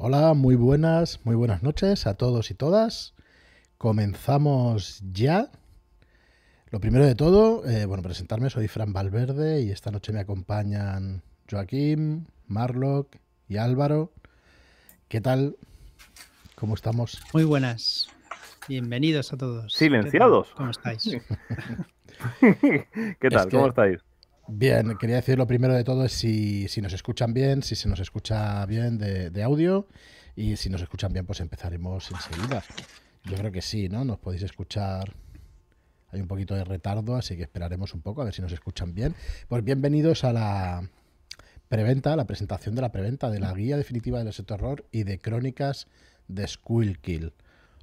Hola, muy buenas, muy buenas noches a todos y todas. Comenzamos ya. Lo primero de todo, eh, bueno, presentarme, soy Fran Valverde y esta noche me acompañan Joaquín, Marlock y Álvaro. ¿Qué tal? ¿Cómo estamos? Muy buenas. Bienvenidos a todos. Silenciados. ¿Cómo estáis? ¿Qué tal? ¿Cómo estáis? Bien, quería decir lo primero de todo es si, nos escuchan bien, si se nos escucha bien de, audio y si nos escuchan bien, pues empezaremos enseguida. Yo creo que sí, ¿no? Nos podéis escuchar. Hay un poquito de retardo, así que esperaremos un poco a ver si nos escuchan bien. Pues bienvenidos a la preventa, la presentación de la preventa de la guía definitiva del sector horror y de crónicas de Schoolkill,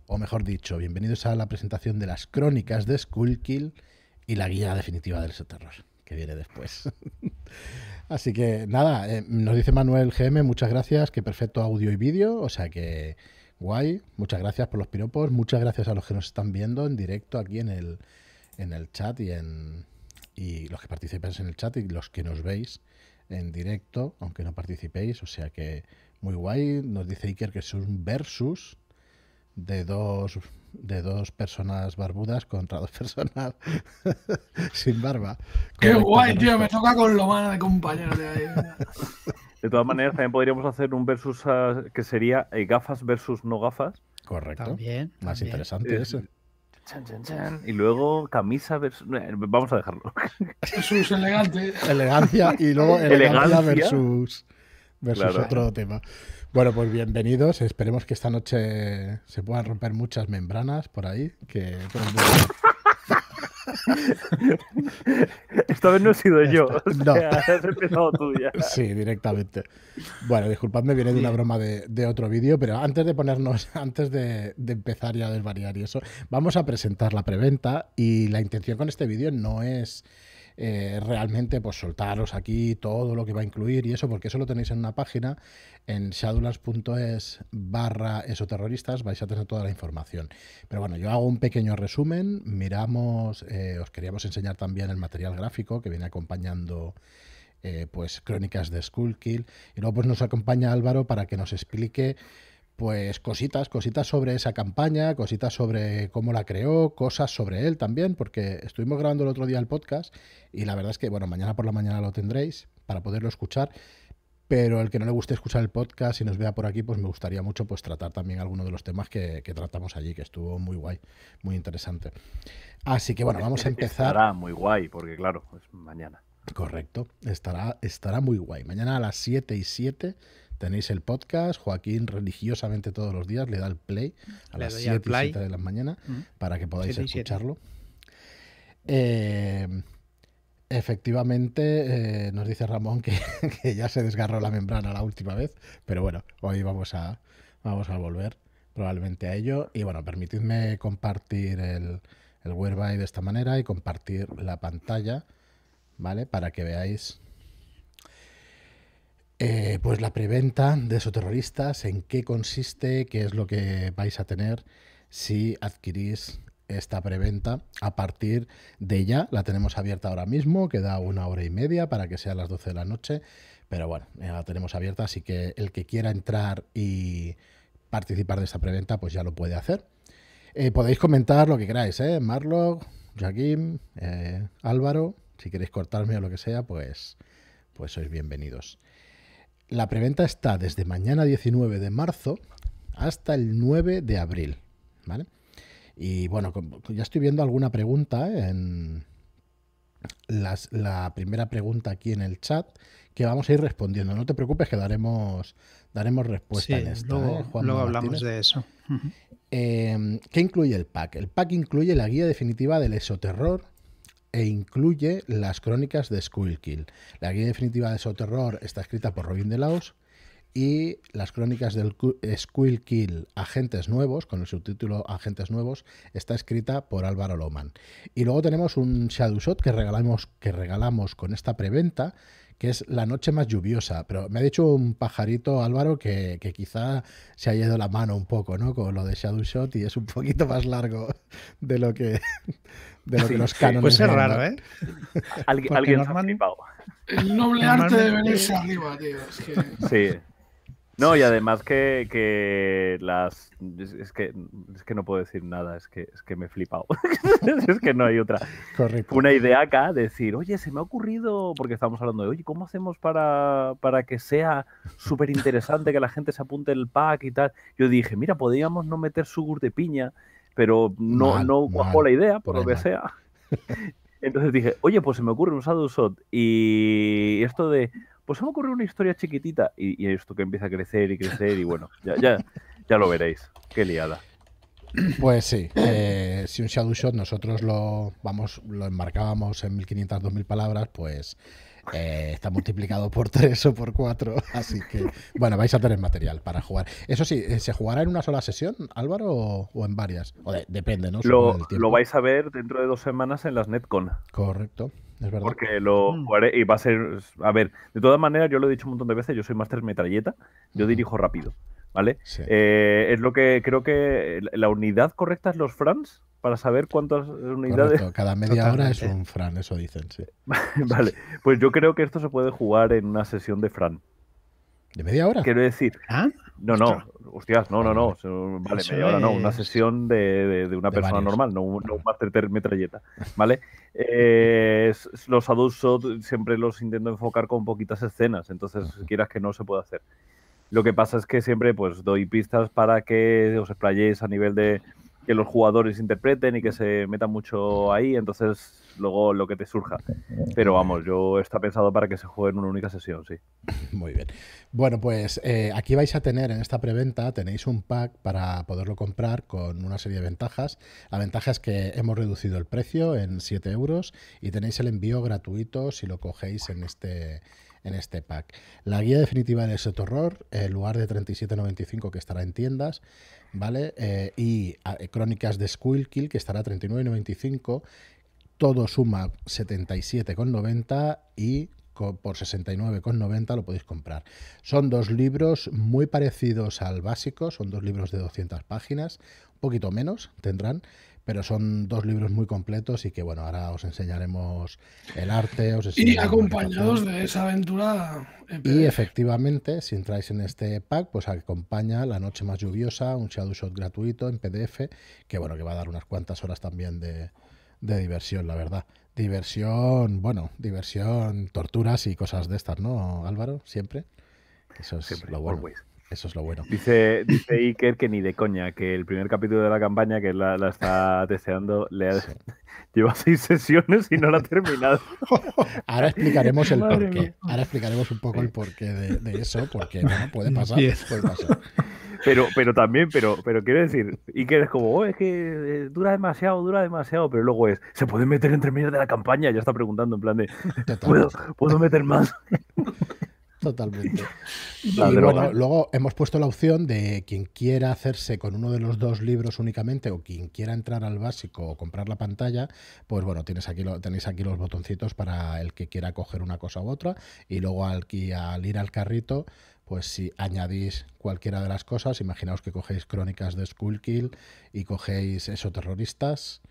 O mejor dicho, bienvenidos a la presentación de las crónicas de Schoolkill y la guía definitiva del sector horror que viene después. Así que nada, eh, nos dice Manuel GM, muchas gracias, que perfecto audio y vídeo, o sea que guay, muchas gracias por los piropos, muchas gracias a los que nos están viendo en directo aquí en el, en el chat y en y los que participáis en el chat y los que nos veis en directo, aunque no participéis, o sea que muy guay, nos dice Iker que es un versus de dos de dos personas barbudas contra dos personas sin barba. ¡Qué guay, tío! Me toca con lo malo de compañero de ahí. De todas maneras, también podríamos hacer un versus ah, que sería eh, gafas versus no gafas. Correcto. También. Más interesante eh, ese. Y luego camisa versus. Eh, vamos a dejarlo. Versus elegante. Elegancia y luego elegancia, versus, versus otro tema. Bueno, pues bienvenidos. Esperemos que esta noche se puedan romper muchas membranas por ahí. Esta vez no he sido yo. Has empezado tú ya. Sí, directamente. Bueno, disculpadme, viene de una broma de, otro vídeo, pero antes de ponernos, antes de, empezar ya a desvariar y eso, vamos a presentar la preventa. Y la intención con este vídeo no es eh, realmente pues soltaros aquí todo lo que va a incluir y eso, porque eso lo tenéis en una página en shadulas.es barra esoterroristas, vais a tener toda la información. Pero bueno, yo hago un pequeño resumen, miramos, eh, os queríamos enseñar también el material gráfico que viene acompañando... Eh, pues crónicas de Skullkill y luego pues nos acompaña Álvaro para que nos explique pues cositas, cositas sobre esa campaña, cositas sobre cómo la creó, cosas sobre él también, porque estuvimos grabando el otro día el podcast y la verdad es que, bueno, mañana por la mañana lo tendréis para poderlo escuchar, pero el que no le guste escuchar el podcast y nos vea por aquí, pues me gustaría mucho pues tratar también algunos de los temas que, tratamos allí, que estuvo muy guay, muy interesante. Así que bueno, vamos a empezar. Estará muy guay, porque claro, es mañana. Correcto, estará, estará muy guay. Mañana a las 7 y 7 Tenéis el podcast, Joaquín religiosamente todos los días le da el play a las 7 y 7 de la mañana para que podáis escucharlo. Eh, efectivamente, eh, nos dice Ramón que, ya se desgarró la membrana la última vez, pero bueno, hoy vamos a, vamos a volver probablemente a ello. Y bueno, permitidme compartir el, el de esta manera y compartir la pantalla, ¿vale? Para que veáis eh, pues la preventa de esos terroristas, en qué consiste, qué es lo que vais a tener si adquirís esta preventa a partir de ya. La tenemos abierta ahora mismo, queda una hora y media para que sea a las 12 de la noche, pero bueno, ya la tenemos abierta, así que el que quiera entrar y participar de esta preventa, pues ya lo puede hacer. Eh, podéis comentar lo que queráis, ¿eh? Marlo, Joaquín, eh, Álvaro, si queréis cortarme o lo que sea, pues, pues sois bienvenidos. La preventa está desde mañana 19 de marzo hasta el 9 de abril, ¿vale? Y bueno, ya estoy viendo alguna pregunta en la primera pregunta aquí en el chat que vamos a ir respondiendo. No te preocupes que daremos, daremos respuesta en ¿eh, Luego, hablamos de eso. Em, ¿Qué incluye el pack? El pack incluye la guía definitiva del exoterror e incluye las crónicas de Kill. La guía definitiva de Soterror está escrita por Robin de Laos y las crónicas del Kill Agentes Nuevos, con el subtítulo Agentes Nuevos, está escrita por Álvaro Loman. Y luego tenemos un Shadow Shot que regalamos, que regalamos con esta preventa, que es la noche más lluviosa. Pero me ha dicho un pajarito Álvaro que, quizá se ha ido la mano un poco, ¿no? Con lo de Shadow Shot y es un poquito más largo de lo que, de los cánones. Pues raro, ¿eh? alguien ha flipado. El noble arte de venirse arriba, tío. Sí. No, y además que, que las. Es que, es que no puedo decir nada, es que, es que me he flipado. es que no hay otra. Correcto. Una idea acá, decir, oye, se me ha ocurrido, porque estamos hablando de, oye, ¿cómo hacemos para, para que sea súper interesante que la gente se apunte el pack y tal? Yo dije, mira, podríamos no meter sugur de piña pero no, no cuajó la idea, por, lo que sea. Entonces dije, oye, pues se me ocurre un Shadow Shot y esto de, pues se me ocurre una historia chiquitita y, esto que empieza a crecer y crecer y bueno, ya, ya, ya lo veréis. Qué liada. Pues sí, eh, si un Shadow Shot nosotros lo vamos, lo enmarcábamos en 1500, 2000 palabras, pues eh, está multiplicado por tres o por cuatro así que bueno, vais a tener material para jugar. Eso sí, eh, ¿se jugará en una sola sesión, Álvaro, o, en varias? depende, ¿no? Lo, vais a ver dentro de dos semanas en las NetCon. Correcto. Es verdad. Porque lo mm. jugaré y va a ser. A ver, de todas maneras, yo lo he dicho un montón de veces, yo soy máster Metralleta, yo dirijo rápido. ¿Vale? Eh, es lo que creo que la unidad correcta es los Frans, para saber cuántas unidades. cada media hora es un Fran, eso dicen, sí. vale, pues yo creo que esto se puede jugar en una sesión de Fran. ¿De media hora? Quiero decir. ¿Ah? No, no, hostias, no, no, no. Vale, media hora no, una sesión de, una persona normal, no, un Master metralleta. ¿Vale? Eh, los adultos siempre los intento enfocar con poquitas escenas, entonces, si quieras que no, se pueda hacer. Lo que pasa es que siempre pues doy pistas para que os explayéis a nivel de, que los jugadores interpreten y que se metan mucho ahí, entonces luego lo que te surja. Pero vamos, yo está pensado para que se juegue en una única sesión, sí. Muy bien. Bueno, pues eh, aquí vais a tener en esta preventa, tenéis un pack para poderlo comprar con una serie de ventajas. La ventaja es que hemos reducido el precio en 7 euros y tenéis el envío gratuito si lo cogéis en este en este pack. La guía definitiva de ese horror, el lugar de 37.95 que estará en tiendas, ¿vale? Eh, y eh, Crónicas de Squilkill, que estará a 39,95. Todo suma 77,90 y por 69,90 lo podéis comprar. Son dos libros muy parecidos al básico, son dos libros de 200 páginas, un poquito menos tendrán, pero son dos libros muy completos y que bueno, ahora os enseñaremos el arte. Os y acompañados de esa aventura. Eh, y pues, efectivamente, si entráis en este pack, pues acompaña La Noche Más Lluviosa, un Shadow Shot gratuito en PDF, que bueno, que va a dar unas cuantas horas también de, diversión, la verdad. Diversión, bueno, diversión, torturas y cosas de estas, ¿no, Álvaro? Siempre. Eso es lo bueno eso es lo bueno. Dice, Iker que ni de coña, que el primer capítulo de la campaña, que la, está deseando, le lleva seis sesiones y no la ha terminado. Ahora explicaremos el porqué. Ahora explicaremos un poco el porqué de, eso, porque puede pasar, puede pasar. Pero, pero también, pero, pero quiero decir, Iker es como, oh, es que eh, dura demasiado, dura demasiado, pero luego es, se puede meter entre medio de la campaña, ya está preguntando en plan de, ¿puedo, ¿puedo meter más? Totalmente. luego hemos puesto la opción de quien quiera hacerse con uno de los dos libros únicamente o quien quiera entrar al básico o comprar la pantalla, pues bueno, tienes aquí lo, tenéis aquí los botoncitos para el que quiera coger una cosa u otra y luego al ir al carrito, pues si añadís cualquiera de las cosas, imaginaos que cogéis Crónicas de Skullkill y cogéis Eso Terroristas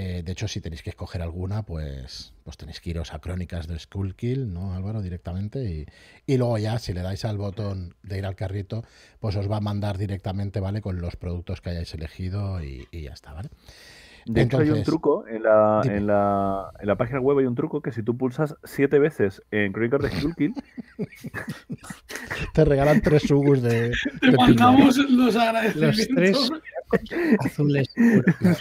eh, de hecho, si tenéis que escoger alguna, pues, pues tenéis que iros a Crónicas de Kill, ¿no, Álvaro? Directamente. Y, luego ya, si le dais al botón de ir al carrito, pues os va a mandar directamente, ¿vale? Con los productos que hayáis elegido y, ya está, ¿vale? vale de hecho, hay un truco en la, en la, en, la, página web, hay un truco que si tú pulsas siete veces en Crónicas de Skull te regalan tres sugus de. Te mandamos los agradecimientos. Los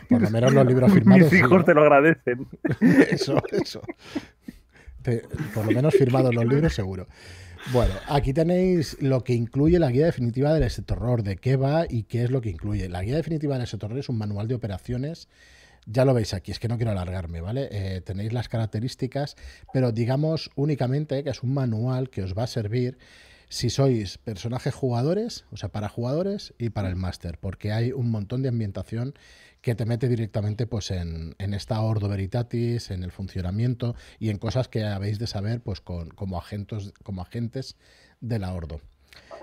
Por lo menos los libros firmados. Mis hijos te lo agradecen. Eso, eso. por lo menos firmados los libros, seguro. Bueno, aquí tenéis lo que incluye la guía definitiva del S-Terror. de qué va y qué es lo que incluye. La guía definitiva del S-Terror es un manual de operaciones ya lo veis aquí, es que no quiero alargarme, ¿vale? Eh, tenéis las características, pero digamos únicamente que es un manual que os va a servir si sois personajes jugadores, o sea, para jugadores y para el máster, porque hay un montón de ambientación que te mete directamente pues, en, esta Ordo Veritatis, en el funcionamiento y en cosas que habéis de saber pues, como, como agentes de la Ordo.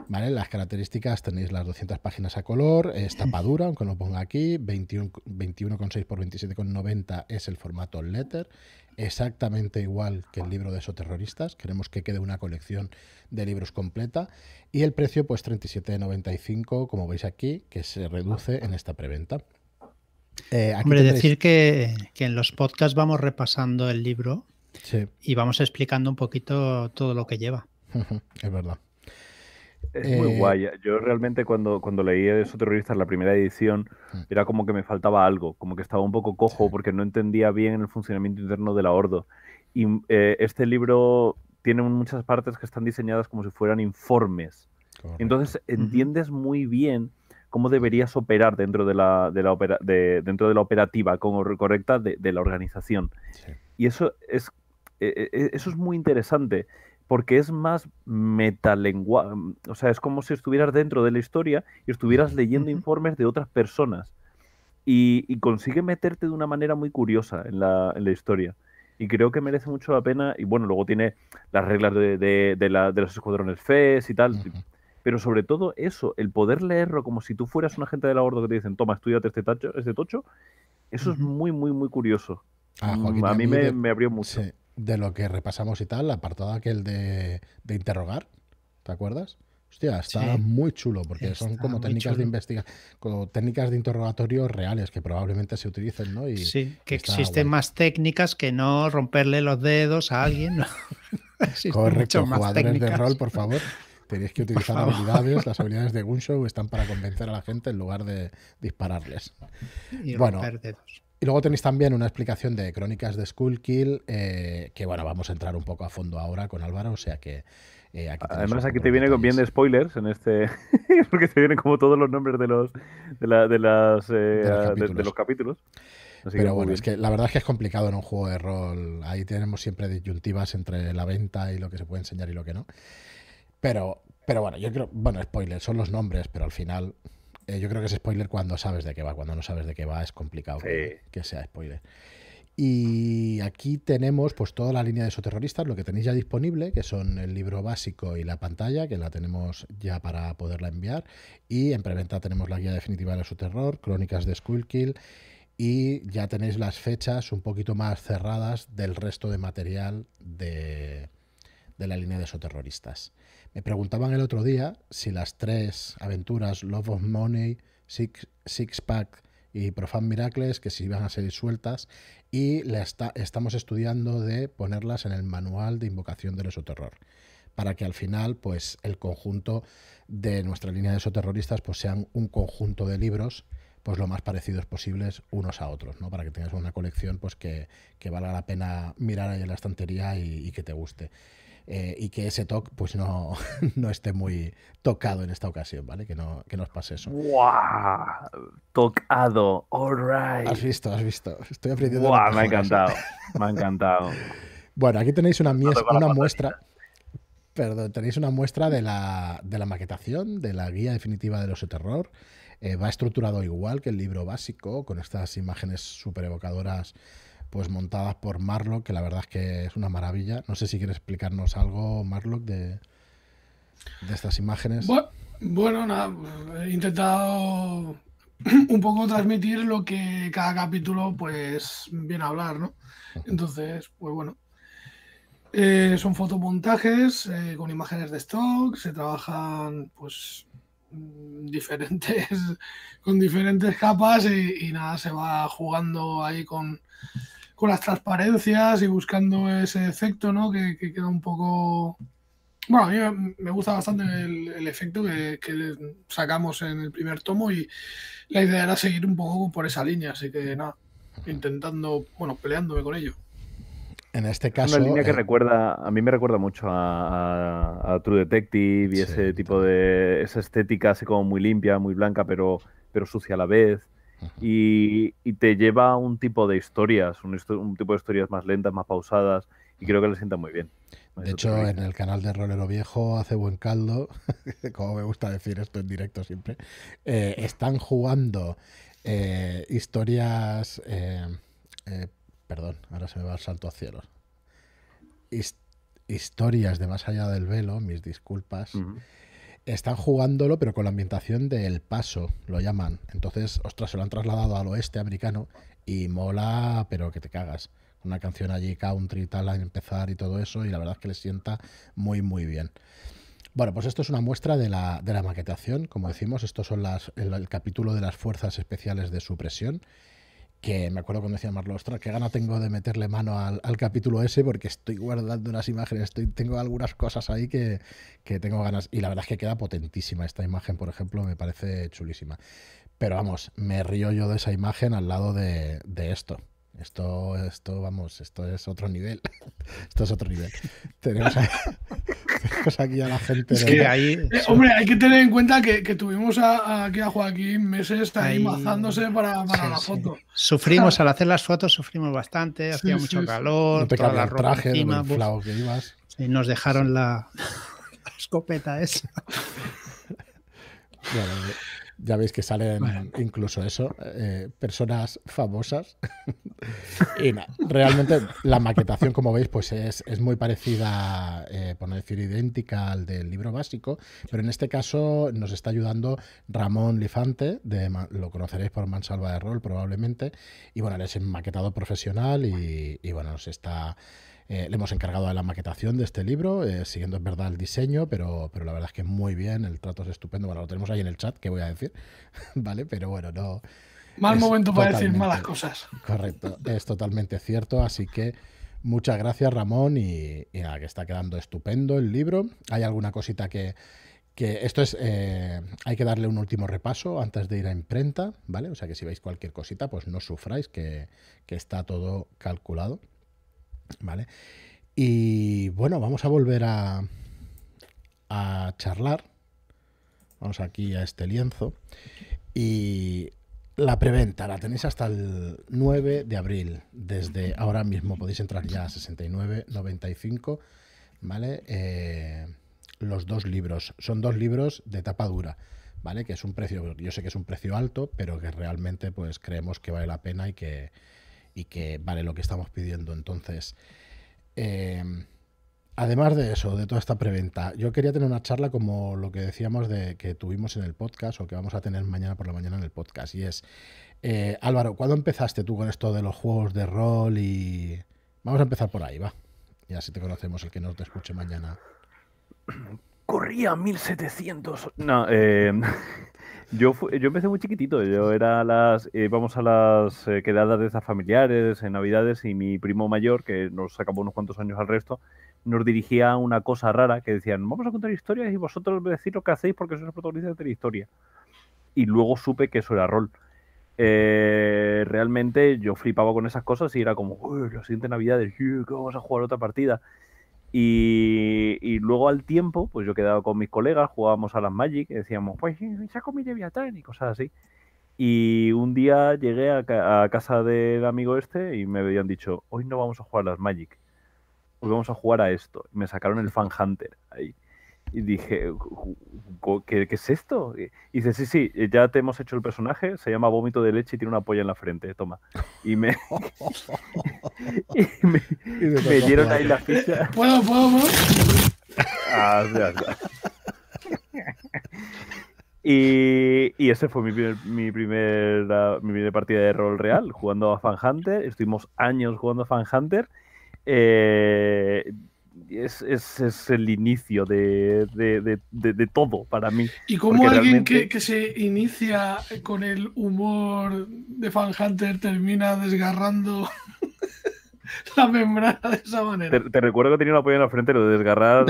Vale, las características tenéis las 200 páginas a color, es tapadura, aunque no ponga aquí, 21,6 21 x 27,90 es el formato letter, exactamente igual que el libro de esos terroristas, queremos que quede una colección de libros completa y el precio pues 37,95 como veis aquí, que se reduce en esta preventa. Eh, Hombre, decir que, en los podcasts vamos repasando el libro y vamos explicando un poquito todo lo que lleva. es verdad. Es muy eh, guay. Yo realmente cuando, cuando leí de terrorista terroristas la primera edición, mm. era como que me faltaba algo, como que estaba un poco cojo porque no entendía bien el funcionamiento interno de la Ordo. Y eh, este libro tiene muchas partes que están diseñadas como si fueran informes. Entonces entiendes muy bien cómo deberías operar dentro de la, dentro de la operativa correcta de, la organización. Y eso es, eh, eso es muy interesante porque es más metalengua, mm, o sea, es como si estuvieras dentro de la historia y estuvieras leyendo informes de otras personas. Y, consigue meterte de una manera muy curiosa en la, historia. Y creo que merece mucho la pena. Y bueno, luego tiene las reglas de, de, de, los escuadrones FES y tal. Pero sobre todo eso, el poder leerlo como si tú fueras un agente de la Horda que te dicen, toma, estudiate este, tacho, este tocho, eso es muy, muy, muy curioso. Ah, mm, a mí, me, me, abrió mucho de lo que repasamos y tal, apartado aquel de, de interrogar, ¿te acuerdas? Hostia, está muy chulo porque son como técnicas de investigación, como técnicas de interrogatorio reales que probablemente se utilicen, ¿no? Y sí, que existen más técnicas que no romperle los dedos a alguien. Correcto, jugadores de rol, por favor. Tenéis que utilizar habilidades, las habilidades de Gunshow están para convencer a la gente en lugar de dispararles. Y bueno, romper dedos. Y luego tenéis también una explicación de Crónicas de Skullkill, eh, que bueno, vamos a entrar un poco a fondo ahora con Álvaro, o sea que... Eh, Además aquí te viene con bien de spoilers en este, porque te vienen como todos los nombres de los, de, las, eh, de los capítulos. Pero bueno, es que la verdad es que es complicado en un juego de rol. Ahí tenemos siempre disyuntivas entre la venta y lo que se puede enseñar y lo que no. Pero, pero bueno, yo creo, bueno, spoilers son los nombres, pero al final eh, yo creo que es spoiler cuando sabes de qué va. Cuando no sabes de qué va es complicado que, sea spoiler. Y aquí tenemos pues toda la línea de Soterroristas, lo que tenéis ya disponible, que son el libro básico y la pantalla, que la tenemos ya para poderla enviar. Y en preventa tenemos la guía definitiva de su crónicas de Kill, y ya tenéis las fechas un poquito más cerradas del resto de material de, la línea de Soterroristas. Me preguntaban el otro día si las tres aventuras Love of Money, Six, Pack y Profan Miracles, que si iban a ser disueltas y la estamos estudiando de ponerlas en el manual de invocación del esoterror para que al final pues el conjunto de nuestra línea de esoterroristas pues sean un conjunto de libros pues lo más parecidos posibles unos a otros, ¿no? Para que tengas una colección pues que, que valga la pena mirar ahí en la estantería y que te guste. Eh, y que ese toque pues no, no esté muy tocado en esta ocasión, ¿vale? Que no, que nos pase eso. ¡Wow! Tocado, alright. Has visto, has visto. Estoy aprendiendo. ¡Wow! Me ha encantado, me ha encantado. bueno, aquí tenéis una, muestra. Perdón, tenéis una muestra de la, de la maquetación, de la guía definitiva del oso terror. Eh, va estructurado igual que el libro básico, con estas imágenes súper evocadoras pues montadas por Marlock, que la verdad es que es una maravilla. No sé si quieres explicarnos algo, Marlock, de, de estas imágenes. Bueno, he intentado un poco transmitir lo que cada capítulo pues viene a hablar, ¿no? Entonces, pues bueno. Eh, son fotomontajes eh, con imágenes de stock, se trabajan pues mm, diferentes con diferentes capas y nada, se va jugando ahí con, con las transparencias y buscando ese efecto, ¿no? Que, que queda un poco... Bueno, a mí me gusta bastante el, efecto que, sacamos en el primer tomo y la idea era seguir un poco por esa línea, así que nada, intentando, bueno, peleándome con ello. En este caso... una línea que eh, recuerda, a mí me recuerda mucho a, True Detective y ese tipo de... esa estética así como muy limpia, muy blanca, pero, pero sucia a la vez y, te lleva a un tipo de historias, un, tipo de historias más lentas, más pausadas, y creo que le sienta muy bien. De hecho, en el canal de Rolero Viejo hace buen caldo, como me gusta decir esto en directo siempre, eh, están jugando eh, historias... Eh, perdón, ahora se me va el salto a cielo. historias de más allá del velo, mis disculpas están jugándolo, pero con la ambientación del paso, lo llaman. Entonces, ostras, se lo han trasladado al oeste americano y mola, pero que te cagas. Una canción allí country y tal a empezar y todo eso, y la verdad es que le sienta muy, muy bien. Bueno, pues esto es una muestra de la, de la maquetación, como decimos, estos son las, el capítulo de las fuerzas especiales de supresión que me acuerdo cuando decía Marlo, ostras, qué gana tengo de meterle mano al, capítulo ese porque estoy guardando unas imágenes, estoy, tengo algunas cosas ahí que, tengo ganas. Y la verdad es que queda potentísima esta imagen, por ejemplo, me parece chulísima. Pero vamos, me río yo de esa imagen al lado de, de esto. Esto, esto, vamos, esto es otro nivel. Esto es otro nivel. Tenemos, aquí a la gente. Eh, eh, hombre, hay que tener en cuenta que, tuvimos a, aquí a Joaquín meses ahí, mazándose para, la foto. Sufrimos, al hacer las fotos, sufrimos bastante, hacía mucho calor, no te traje, encima, que ibas. Y nos dejaron la, escopeta esa. Ya veis que salen incluso eso, eh, personas famosas. y realmente la maquetación, como veis, pues es, muy parecida, eh, por no decir idéntica al del libro básico, pero en este caso nos está ayudando Ramón Lifante, de, lo conoceréis por Mansalva de Rol probablemente, y bueno, él es un maquetador profesional y, y bueno, nos está eh, le hemos encargado de la maquetación de este libro, eh, siguiendo es verdad el diseño, pero, la verdad es que muy bien, el trato es estupendo. Bueno, lo tenemos ahí en el chat, ¿qué voy a decir, ¿vale? Pero bueno, no. Mal momento para decir malas cosas. Correcto, es totalmente cierto, así que. Muchas gracias Ramón y, nada, que está quedando estupendo el libro. Hay alguna cosita que, esto es, eh, hay que darle un último repaso antes de ir a imprenta, ¿vale? O sea que si veis cualquier cosita, pues no sufráis, que, que está todo calculado. ¿Vale? Y bueno, vamos a volver a, charlar. Vamos aquí a este lienzo. Y la preventa la tenéis hasta el 9 de abril. Desde ahora mismo podéis entrar ya a 69.95. ¿Vale? Eh, los dos libros. Son dos libros de tapa dura. ¿Vale? Que es un precio, yo sé que es un precio alto, pero que realmente pues creemos que vale la pena y que, y que vale lo que estamos pidiendo. Entonces, em, además de eso, de toda esta preventa, yo quería tener una charla como lo que decíamos de que tuvimos en el podcast o que vamos a tener mañana por la mañana en el podcast. Y es, eh, Álvaro, ¿cuándo empezaste tú con esto de los juegos de rol? Y vamos a empezar por ahí, va. Y así te conocemos el que nos te escuche mañana. Corría 1700. No, eh. Yo, yo empecé muy chiquitito, yo era a las, vamos a las quedadas de esas familiares en Navidades y mi primo mayor, que nos sacaba unos cuantos años al resto, nos dirigía una cosa rara que decían, vamos a contar historias y vosotros decís lo que hacéis porque sois los protagonistas de la historia. Y luego supe que eso era rol. Eh, realmente yo flipaba con esas cosas y era como, uy, la siguiente navidad, que eh, vamos a jugar otra partida. Y, luego al tiempo, pues yo quedaba con mis colegas, jugábamos a las Magic, y decíamos, pues eh, saco mi Leviatán y cosas así. Y un día llegué a, a, casa del amigo este y me habían dicho, hoy no vamos a jugar a las Magic, hoy vamos a jugar a esto. Y me sacaron el Fan Hunter ahí. Y dije, ¿qué, es esto? Y dice, sí, sí, eh, ya te hemos hecho el personaje, se llama Vómito de leche y tiene una polla en la frente, toma. Y me, y me, dieron ahí la ficha. ¿Puedo, puedo, puedo? Ah, ah, y, ese fue mi primer, mi, primera, mi partida de rol real, jugando a Fan Hunter. Estuvimos años jugando a Fan Hunter. Eh, es, es, es el inicio de, de, de, de, todo para mí. ¿Y como alguien que, que, se inicia con el humor de Fan Hunter termina desgarrando la membrana de esa manera? Te, recuerdo que tenía un apoyo en la frente, lo de desgarrar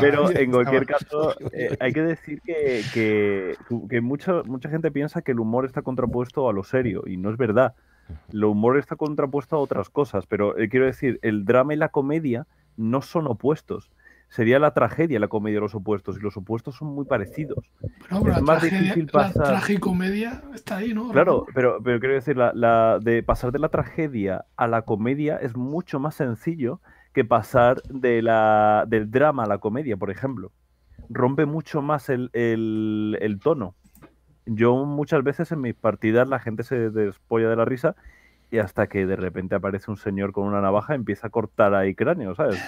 Pero en cualquier caso, eh, hay que decir que, que, que mucha, mucha gente piensa que el humor está contrapuesto a lo serio, y no es verdad el humor está contrapuesto a otras cosas, pero eh, quiero decir, el drama y la comedia no son opuestos. Sería la tragedia, la comedia, los opuestos, y los opuestos son muy parecidos. es la más difícil pasar. tragicomedia está ahí, ¿no? Claro, pero, pero quiero decir, de pasar de la tragedia a la comedia es mucho más sencillo que pasar de la, del drama a la comedia, por ejemplo. Rompe mucho más el tono yo muchas veces en mis partidas la gente se despolla de la risa y hasta que de repente aparece un señor con una navaja empieza a cortar ahí cráneos, ¿sabes?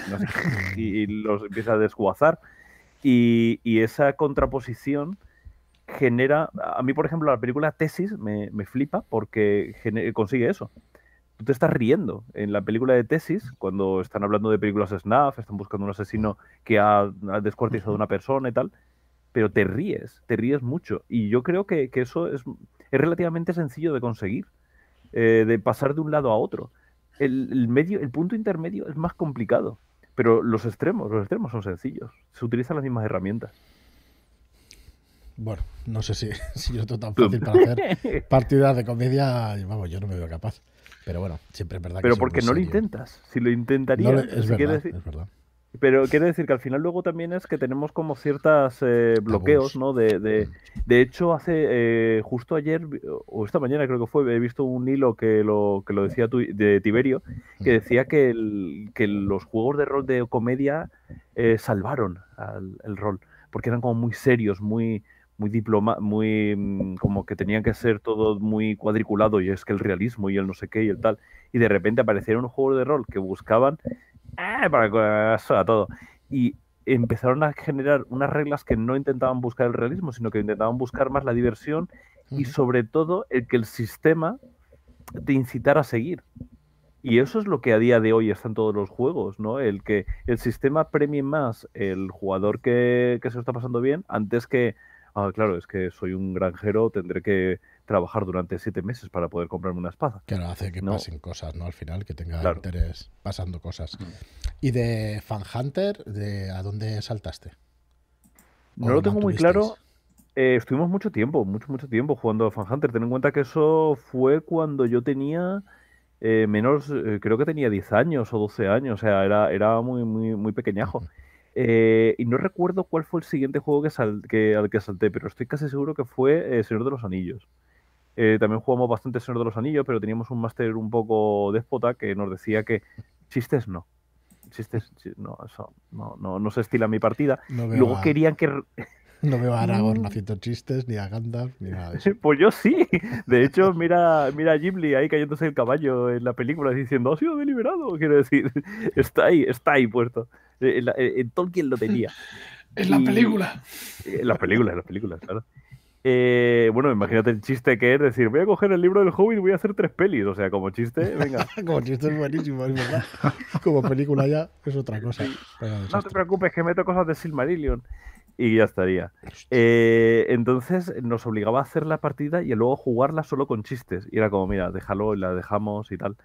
y, los empieza a desguazar. Y, esa contraposición genera... A mí, por ejemplo, la película Tesis me, flipa porque consigue eso. Tú te estás riendo. En la película de Tesis, cuando están hablando de películas snuff, están buscando un asesino que ha, ha descuartizado a una persona y tal, pero te ríes, te ríes mucho. Y yo creo que, eso es, es, relativamente sencillo de conseguir, eh, de pasar de un lado a otro. El, medio, el punto intermedio es más complicado, pero los extremos, los extremos son sencillos, se utilizan las mismas herramientas. Bueno, no sé si, si yo estoy tan fácil para hacer partidas de comedia, vamos, yo no me veo capaz. Pero bueno, siempre es verdad que Pero porque no lo intentas. Si lo intentarías, verdad. Pero quiere decir que al final luego también es que tenemos como ciertas eh, bloqueos, ¿no? De, de, mm. de hecho, hace eh, justo ayer, o esta mañana creo que fue, he visto un hilo que lo, que lo decía de Tiberio, mm. que decía que, el, los juegos de rol de comedia eh, salvaron al, el rol, porque eran como muy serios, muy muy diploma, muy mm, como que tenían que ser todo muy cuadriculado y es que el realismo y el no sé qué y el tal y de repente aparecieron juegos de rol que buscaban Ah, para eso todo. Y empezaron a generar unas reglas que no intentaban buscar el realismo, sino que intentaban buscar más la diversión y sobre todo el que el sistema te incitara a seguir. Y eso es lo que a día de hoy está en todos los juegos, ¿no? El que el sistema premie más el jugador que, se lo está pasando bien antes que, ah, claro, es que soy un granjero, tendré que trabajar durante siete meses para poder comprarme una espada. Claro, hace que pasen cosas, ¿no? Al final, que tenga interés pasando cosas. Mm. ¿Y de Fan Hunter, de a dónde saltaste? No lo tengo muy claro. Eh, estuvimos mucho tiempo, mucho, mucho tiempo jugando a Fan Hunter. Ten en cuenta que eso fue cuando yo tenía eh, menos, eh, creo que tenía 10 años o 12 años, o sea, era, era muy, muy, muy pequeñajo. y no recuerdo cuál fue el siguiente juego que, al que salté, pero estoy casi seguro que fue Señor de los Anillos. Eh, también jugamos bastante Señor de los Anillos, pero teníamos un máster un poco déspota que nos decía que chistes no. Chistes, no, eso no, no, se estila mi partida. Luego querían que. No veo a Aragorn haciendo chistes, ni a Gandalf, ni nada Pues yo sí. De hecho, mira, mira a Ghibli ahí cayéndose el caballo en la película diciendo, ha sido deliberado. Quiero decir, está ahí, está ahí puesto. Eh, eh, en, Tolkien lo tenía. En la película. En la película, en las películas, claro. Eh, bueno, imagínate el chiste que es decir, voy a coger el libro del Hobbit y voy a hacer tres pelis. O sea, como chiste, venga. como chiste es buenísimo, verdad. Como película ya es otra cosa. No te preocupes, que meto cosas de Silmarillion. Y ya estaría. Eh, entonces nos obligaba a hacer la partida y luego jugarla solo con chistes. Y era como, mira, déjalo y la dejamos y tal.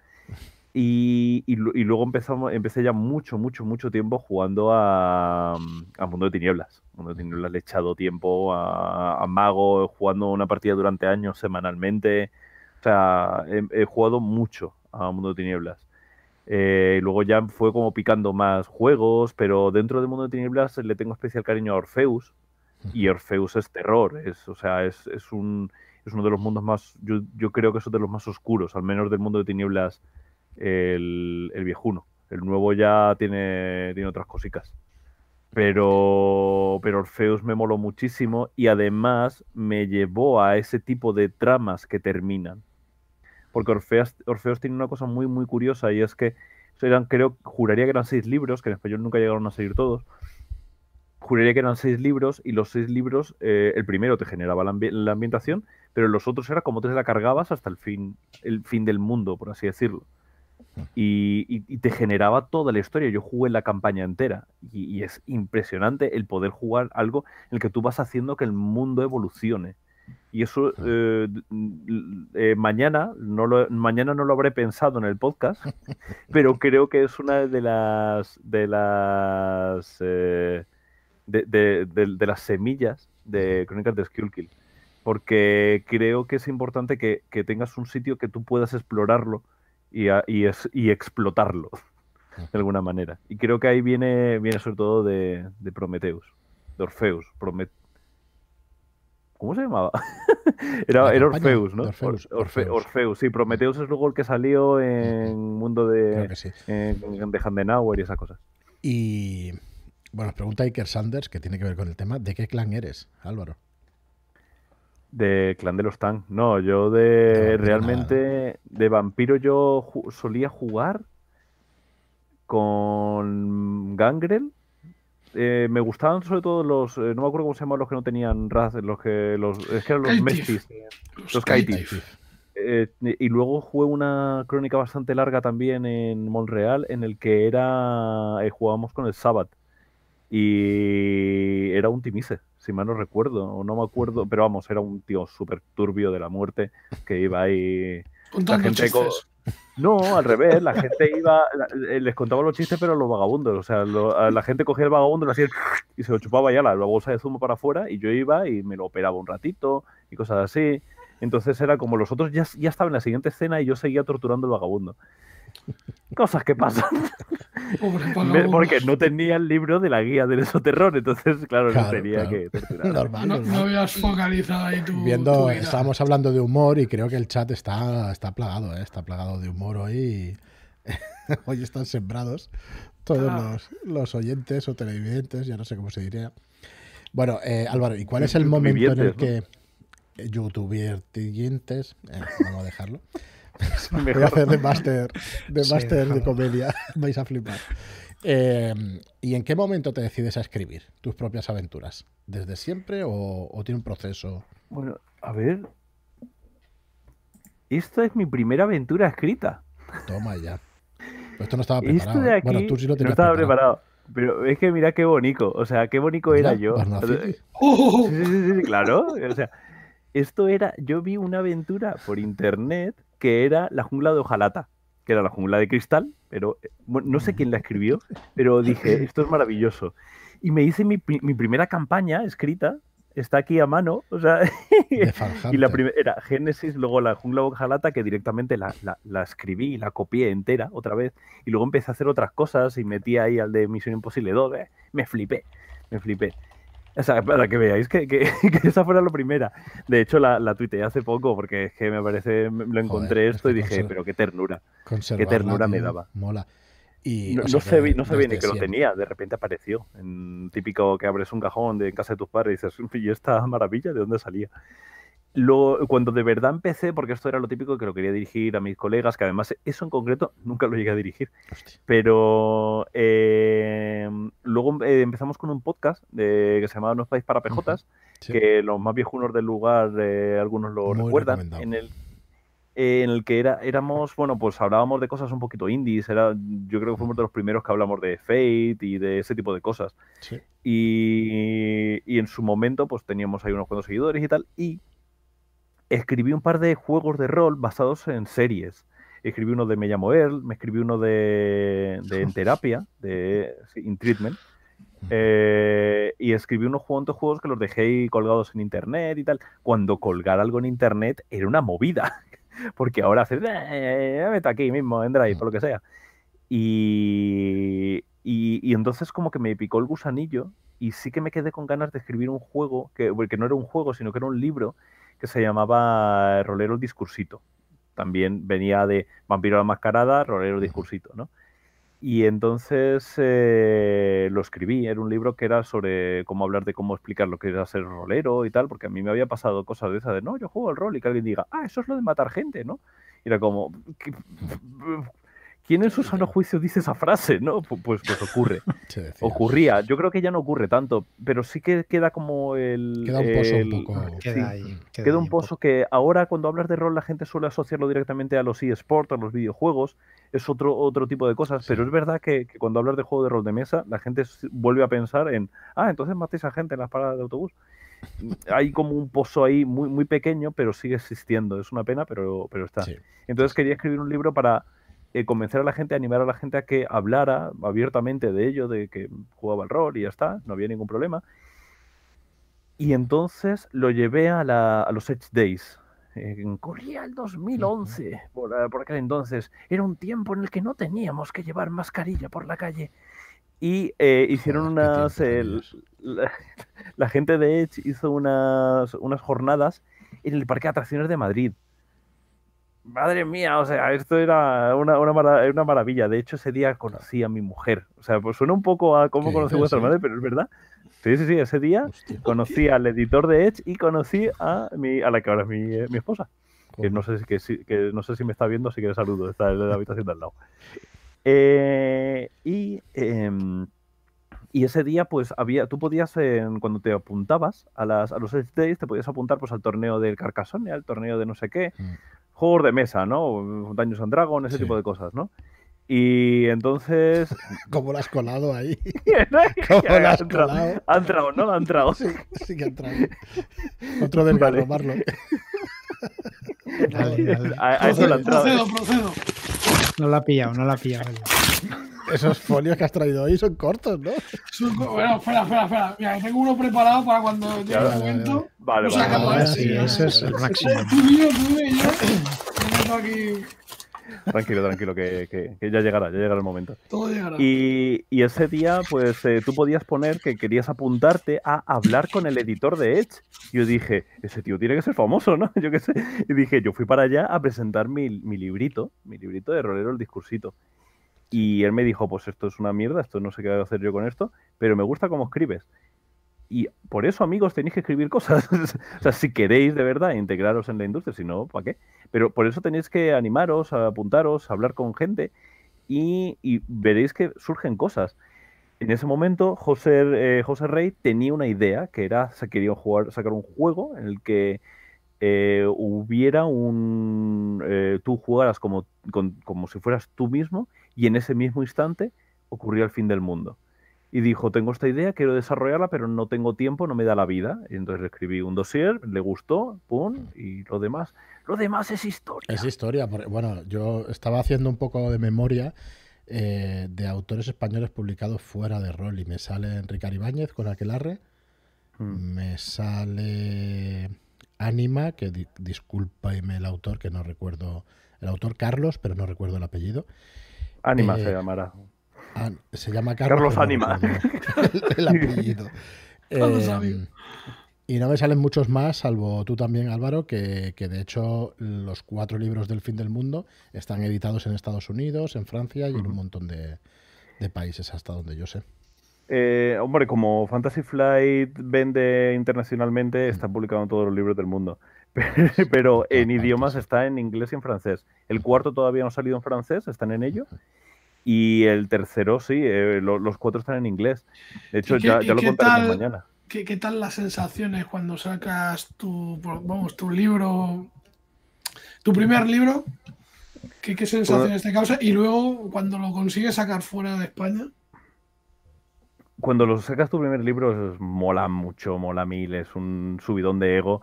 Y, luego empezamos, empecé ya mucho, mucho, mucho tiempo jugando mm, a, Mundo de Tinieblas. Mundo de Tinieblas le he echado tiempo a, a Mago, jugando una partida durante años, semanalmente. O sea, he, jugado mucho a Mundo de Tinieblas. Eh, luego ya fue como picando más juegos, pero dentro de Mundo de Tinieblas le tengo especial cariño a Orfeus. Y Orfeus es terror, es, o sea, es, un, es uno de los mundos más, yo, yo creo que es uno de los más oscuros, al menos del mundo de tinieblas el, viejuno. El nuevo ya tiene, tiene otras cositas. Pero, pero Orfeus me moló muchísimo y además me llevó a ese tipo de tramas que terminan. Porque Orfeos tiene una cosa muy, muy curiosa y es que eran, creo, juraría que eran seis libros, que en español nunca llegaron a salir todos. Juraría que eran seis libros y los seis libros, eh, el primero te generaba la, la, ambientación, pero los otros era como te la cargabas hasta el fin, el fin del mundo, por así decirlo. Y, te generaba toda la historia. Yo jugué la campaña entera y, es impresionante el poder jugar algo en el que tú vas haciendo que el mundo evolucione. Y eso eh, eh, mañana, no lo, mañana no lo habré pensado en el podcast, pero creo que es una de las de las eh, de, las semillas de Crónicas de Skullkill. Porque creo que es importante que tengas un sitio que tú puedas explorarlo y, explotarlo de alguna manera. Y creo que ahí viene, viene sobre todo de, de Prometheus, de Orfeus. ¿Cómo se llamaba? era, era Orfeus, ¿no? Orfeus, Orfe, sí. Prometheus es luego el que salió en Mundo de, sí. de Handenauer y esas cosas. Y bueno, pregunta Iker Sanders, que tiene que ver con el tema, ¿de qué clan eres, Álvaro? De Clan de los Tan. No, yo de. realmente. de vampiro yo solía jugar con Gangrel. Eh, me gustaban sobre todo los. Eh, no me acuerdo cómo se llamaban los que no tenían raz, los que. Los, es que eran los Mestis. Los, los eh, y luego jugué una crónica bastante larga también en Monreal en el que era. jugábamos con el Sabbath. Y era un timise si mal no recuerdo, o no me acuerdo, pero vamos, era un tío súper turbio de la muerte que iba ahí. La gente No, al revés, la gente iba, eh, les contaba los chistes, pero los vagabundos, o sea, la gente cogía el vagabundo, y se lo chupaba ya la, bolsa de zumo para afuera y yo iba y me lo operaba un ratito y cosas así. Entonces era como los otros ya, ya estaban en la siguiente escena y yo seguía torturando al vagabundo. Cosas que pasan. Porque no tenía el libro de la guía del esoterrón, entonces, claro, no tenía que Normal, no, habías focalizado ahí tú Viendo, estábamos hablando de humor y creo que el chat está, está plagado, ¿eh? está plagado de humor hoy. hoy están sembrados todos ah. los, los oyentes o televidentes, ya no sé cómo se diría. Bueno, eh, Álvaro, ¿y cuál es el momento en el que youtuber eh, youtubers, vamos a dejarlo, Voy a hacer de máster de, máster de comedia. Vais a flipar. Em, ¿Y en qué momento te decides a escribir tus propias aventuras? ¿Desde siempre o, tiene un proceso? Bueno, a ver. esto es mi primera aventura escrita. Toma ya. esto no estaba preparado. ¿eh? no estaba preparado. Pero es que mira qué bonito, o sea, qué bonito era yo. ¡Oh! Sí, sí, sí, claro. O sea, esto era, yo vi una aventura por internet que era La jungla de Ojalata, que era La jungla de cristal, pero eh, no sé quién la escribió, pero dije, esto es maravilloso. Y me hice mi, primera campaña escrita, está aquí a mano, o sea, y la primera era Génesis, luego La jungla de Ojalata, que directamente la, escribí y la copié entera otra vez, y luego empecé a hacer otras cosas y metí ahí al de Misión Imposible 2, eh, me flipé, me flipé. O sea, para que veáis que, que, esa fuera la primera. De hecho, la, la, tuiteé hace poco porque es que me parece, lo encontré esto y dije, pero qué ternura. Qué ternura me daba. Mola. Y, no, no sé, ni que lo tenía, de repente apareció. En, típico que abres un cajón de en casa de tus padres y dices, ¿y esta maravilla de dónde salía? cuando de verdad empecé, porque esto era lo típico que lo quería dirigir a mis colegas, que además eso en concreto nunca lo llegué a dirigir. Pero eh, luego eh, empezamos con un podcast eh, que se llamaba No País para Pejotas, que los más viejunos del lugar, algunos lo recuerdan, en el, en el que era, éramos, bueno, pues hablábamos de cosas un poquito indies, era, yo creo que fuimos de los primeros que hablamos de Fate y de ese tipo de cosas. Y, en su momento, pues teníamos ahí unos cuantos seguidores y tal, y escribí un par de juegos de rol basados en series. Escribí uno de Me llamo Earl, me escribí uno de, de En Terapia, de In Treatment. Eh, y escribí unos cuantos juegos que los dejé colgados en internet y tal. Cuando colgar algo en internet era una movida, porque ahora haces, eh, eh aquí mismo en Drive por lo que sea. Y, y, y, entonces como que me picó el gusanillo y sí que me quedé con ganas de escribir un juego, que, porque no era un juego, sino que era un libro, se llamaba eh, Rolero Discursito. También venía de Vampiro a la Mascarada, Rolero Discursito, ¿no? Y entonces eh, lo escribí, era un libro que era sobre cómo hablar de cómo explicar lo que era ser rolero y tal, porque a mí me había pasado cosas de esas de, no, yo juego al rol y que alguien diga, ah, eso es lo de matar gente, ¿no? Y era como, ¿Quién en su sano juicio dice esa frase? ¿no? Pues, pues, ocurre. Ocurría. Yo creo que ya no ocurre tanto, pero sí que queda como el. Queda un pozo un poco. un pozo que ahora cuando hablas de rol la gente suele asociarlo directamente a los eSports, a los videojuegos. Es otro, otro tipo de cosas, pero es verdad que, cuando hablas de juego de rol de mesa, la gente vuelve a pensar en. Ah, entonces matéis a gente en las paradas de autobús. Hay como un pozo ahí muy, muy pequeño, pero sigue existiendo. Es una pena, pero, pero está. Entonces quería escribir un libro para eh, convencer a la gente, animar a la gente a que hablara abiertamente de ello, de que jugaba el rol y ya está, no había ningún problema. Y entonces lo llevé a, los Edge Days. corría el 2011, ah, por, aquel entonces. Era un tiempo en el que no teníamos que llevar mascarilla por la calle y eh, hicieron unas la, gente de Edge hizo unas unas jornadas en el parque de atracciones de Madrid madre mía, o sea, esto era una, maravilla. De hecho, ese día conocí a mi mujer. O sea, pues suena un poco a cómo conocí a vuestra madre, pero es verdad. Sí, sí, sí, ese día conocí al editor de Edge y conocí a, mi, a la que ahora es mi, eh, esposa. Que no, sé si, no sé si me está viendo, así que le saludo. Está en la habitación de al lado. Eh, y, em, y ese día, pues, había, tú podías, cuando te apuntabas a, las, a los Edge Days, te podías apuntar pues, al torneo del Carcassonne, al torneo de no sé qué, mm juegos de mesa, ¿no? Daños and Dragon, ese tipo de cosas, ¿no? Y entonces. ¿Cómo lo has colado ahí? ¿Cómo lo has colado? Ha entrado, ¿no? Ha entrado. Sí, sí que ha entrado. Otro del vale. Marlon. dale, dale. A, eso lo ha entrado. Procedo, procedo. No la ha pillado, no la ha pillado. Esos folios que has traído hoy son cortos, ¿no? Son, bueno, espera, espera, espera. Mira, tengo uno preparado para cuando llegue el momento. Vale, vale. sí, ese es el máximo. Tú, mío, tú, Tengo aquí tranquilo, tranquilo, que, ya llegará, ya llegará el momento. Y, ese día, pues eh, tú podías poner que querías apuntarte a hablar con el editor de Edge. Y yo dije, ese tío tiene que ser famoso, ¿no? Yo qué sé. Y dije, yo fui para allá a presentar mi, mi librito, mi librito de rolero, el discursito. Y él me dijo, pues esto es una mierda, esto no sé qué voy a hacer yo con esto, pero me gusta cómo escribes. Y por eso, amigos, tenéis que escribir cosas. o sea, si queréis de verdad integraros en la industria, si no, ¿para qué? Pero por eso tenéis que animaros, a apuntaros, a hablar con gente y, veréis que surgen cosas. En ese momento, José, eh, José Rey tenía una idea, que era, quería jugar, sacar un juego en el que eh, hubiera un... Eh, tú jugaras como, como si fueras tú mismo y en ese mismo instante ocurría el fin del mundo y dijo, tengo esta idea, quiero desarrollarla, pero no tengo tiempo, no me da la vida. Y entonces escribí un dossier, le gustó, pum, y lo demás. Lo demás es historia. Es historia, bueno, yo estaba haciendo un poco de memoria eh, de autores españoles publicados fuera de rol y me sale Enrique Ibáñez con Aquelarre, mm. me sale Ánima, que discúlpame el autor, que no recuerdo, el autor Carlos, pero no recuerdo el apellido. Ánima eh, se llamará. Ah, se llama Carlos, Carlos Anima. el, apellido. Eh, y no me salen muchos más, salvo tú también, Álvaro, que, de hecho los cuatro libros del fin del mundo están editados en Estados Unidos, en Francia y en un montón de, países, hasta donde yo sé. Eh, hombre, como Fantasy Flight vende internacionalmente, mm. está publicado en todos los libros del mundo. Pero, en idiomas está en inglés y en francés. El cuarto todavía no ha salido en francés, están en ello. Y el tercero, sí, eh, los cuatro están en inglés. De hecho, ya, lo contaremos mañana. ¿qué, tal las sensaciones cuando sacas tu, vamos, tu libro, tu primer libro? ¿Qué, sensaciones pues te causa? Y luego, cuando lo consigues sacar fuera de España. Cuando lo sacas tu primer libro, es, mola mucho, mola mil, es un subidón de ego.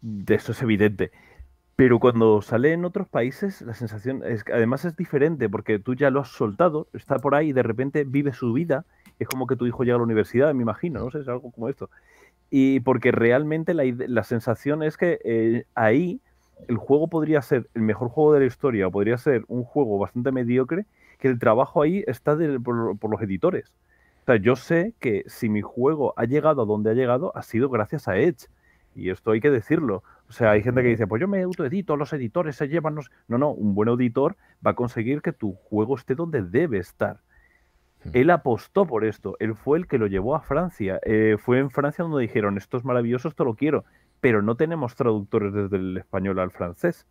De eso es evidente. Pero cuando sale en otros países, la sensación es que además es diferente, porque tú ya lo has soltado, está por ahí y de repente vive su vida. Es como que tu hijo llega a la universidad, me imagino, no sé, es algo como esto. Y porque realmente la, sensación es que eh, ahí el juego podría ser el mejor juego de la historia o podría ser un juego bastante mediocre, que el trabajo ahí está por, por los editores. O sea, yo sé que si mi juego ha llegado a donde ha llegado, ha sido gracias a Edge y esto hay que decirlo. O sea, hay gente que dice, pues yo me autoedito, los editores se llevan... No, no, un buen auditor va a conseguir que tu juego esté donde debe estar. Hmm. Él apostó por esto, él fue el que lo llevó a Francia. Eh, fue en Francia donde dijeron, esto es maravilloso, esto lo quiero, pero no tenemos traductores desde el español al francés.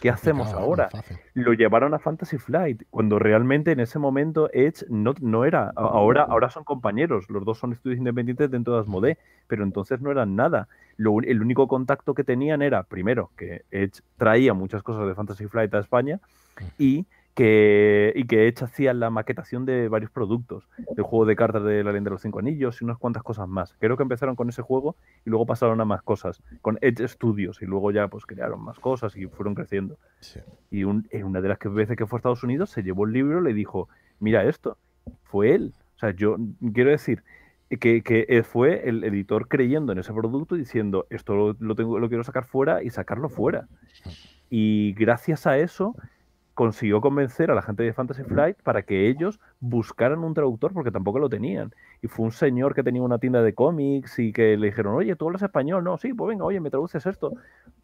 ¿Qué hacemos ahora? Lo llevaron a Fantasy Flight, cuando realmente en ese momento Edge no, no era. Ahora, ahora son compañeros, los dos son estudios independientes dentro de Asmodee, pero entonces no eran nada. el único contacto que tenían era, primero, que Edge traía muchas cosas de Fantasy Flight a España y que, y que hecha hacía la maquetación de varios productos, el juego de cartas de la leyenda de los cinco anillos y unas cuantas cosas más. Creo que empezaron con ese juego y luego pasaron a más cosas, con Edge Studios y luego ya pues crearon más cosas y fueron creciendo. Y eh, una de las veces que fue a Estados Unidos se llevó el libro y le dijo, mira esto, fue él. O sea, yo quiero decir, que, eh, fue el editor creyendo en ese producto diciendo esto lo, tengo, lo quiero sacar fuera y sacarlo fuera. Y gracias a eso consiguió convencer a la gente de Fantasy Flight para que ellos buscaran un traductor porque tampoco lo tenían. Y fue un señor que tenía una tienda de cómics y que le dijeron, oye, tú hablas español, no, sí, pues venga, oye, me traduces esto.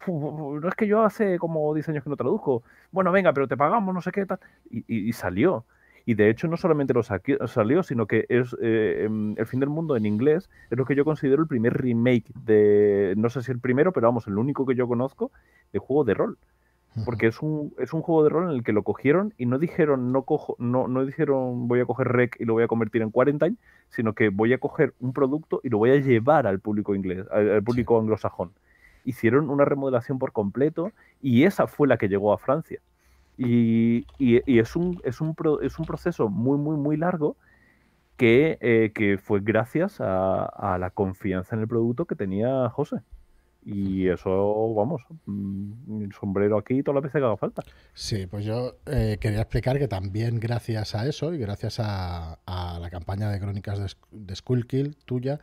No es que yo hace como 10 años que no traduzco. Bueno, venga, pero te pagamos, no sé qué tal. Y, salió. Y de hecho no solamente lo salió, sino que es eh, em, El fin del mundo en inglés, es lo que yo considero el primer remake de, no sé si el primero, pero vamos, el único que yo conozco de juego de rol. Porque es un, juego de rol en el que lo cogieron y no dijeron, no, cojo, no, dijeron voy a coger Rec y lo voy a convertir en Quarantine, sino que voy a coger un producto y lo voy a llevar al público inglés, al, público anglosajón. Hicieron una remodelación por completo y esa fue la que llegó a Francia. Y, es, un, proceso muy, muy, muy largo que, eh, fue gracias a la confianza en el producto que tenía José. Y eso, vamos, mm, el sombrero aquí todas las veces que haga falta. Sí, pues yo eh, quería explicar que también gracias a eso y gracias a, la campaña de crónicas de, Schoolkill Skullkill tuya,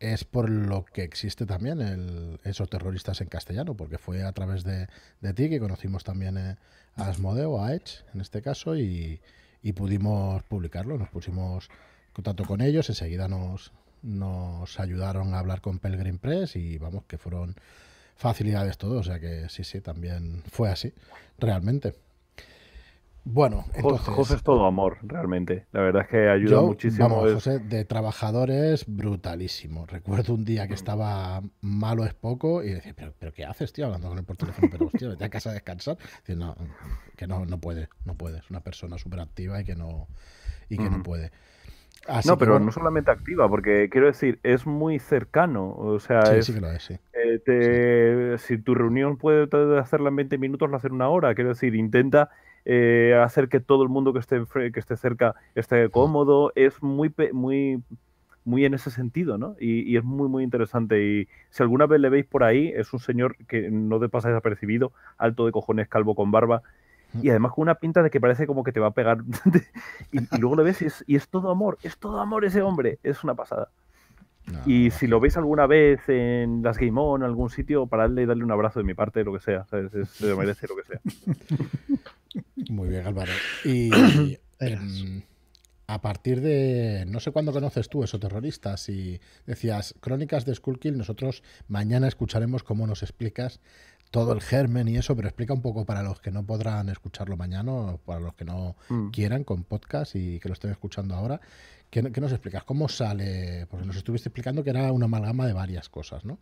es por lo que existe también el, esos terroristas en castellano, porque fue a través de, ti que conocimos también eh, a Asmodeo, a Edge en este caso, y, y, pudimos publicarlo. Nos pusimos contacto con ellos, enseguida nos, nos ayudaron a hablar con Pelgrim Press y vamos, que fueron facilidades todo, o sea que sí, sí, también fue así, realmente. Bueno, entonces... José es todo amor, realmente. La verdad es que ayuda muchísimo. Vamos, José, de trabajadores, brutalísimo. Recuerdo un día que estaba malo es poco y decía, ¿Pero, pero, ¿qué haces, tío? Hablando con él por teléfono, pero hostia, vete a casa a descansar. no, que no, no puede, no puede. Es una persona súper activa y que no, y que no puede. Ah, no, pero no solamente activa, porque quiero decir, es muy cercano. O sea, si tu reunión puede hacerla en 20 minutos, la hacer una hora. Quiero decir, intenta eh, hacer que todo el mundo que esté, que esté cerca esté cómodo. Es muy, muy, muy en ese sentido, ¿no? Y, y, es muy, muy interesante. Y si alguna vez le veis por ahí, es un señor que no te pasa desapercibido, alto de cojones, calvo con barba, y además con una pinta de que parece como que te va a pegar. y, luego lo ves y es, todo amor, es todo amor ese hombre, es una pasada. y si lo veis alguna vez en las Game On algún sitio, paradle y darle un abrazo de mi parte, lo que sea, ¿sabes? merece lo que sea. Muy bien, Álvaro. Y, em, a partir de no sé cuándo conoces tú eso, terroristas y decías crónicas de Skullkill, nosotros mañana escucharemos cómo nos explicas todo el germen y eso, pero explica un poco para los que no podrán escucharlo mañana o para los que no mm. quieran con podcast y que lo estén escuchando ahora. que ¿Qué, nos explicas? ¿Cómo sale? Porque nos estuviste explicando que era una amalgama de varias cosas, ¿no?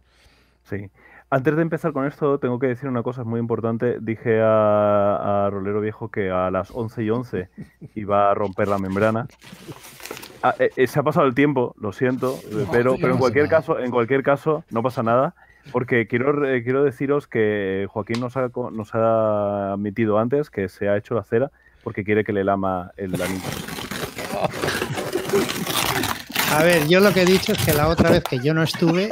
Sí. Antes de empezar con esto, tengo que decir una cosa muy importante. Dije a, Rolero Viejo que a las 11 y 11 iba a romper la membrana. Ah, eh, eh, se ha pasado el tiempo, lo siento, eh, pero, pero en cualquier caso, en cualquier caso, no pasa nada. Porque quiero, quiero deciros que Joaquín nos ha, admitido antes que se ha hecho la cera porque quiere que le lama el anillo. A ver, yo lo que he dicho es que la otra vez que yo no estuve,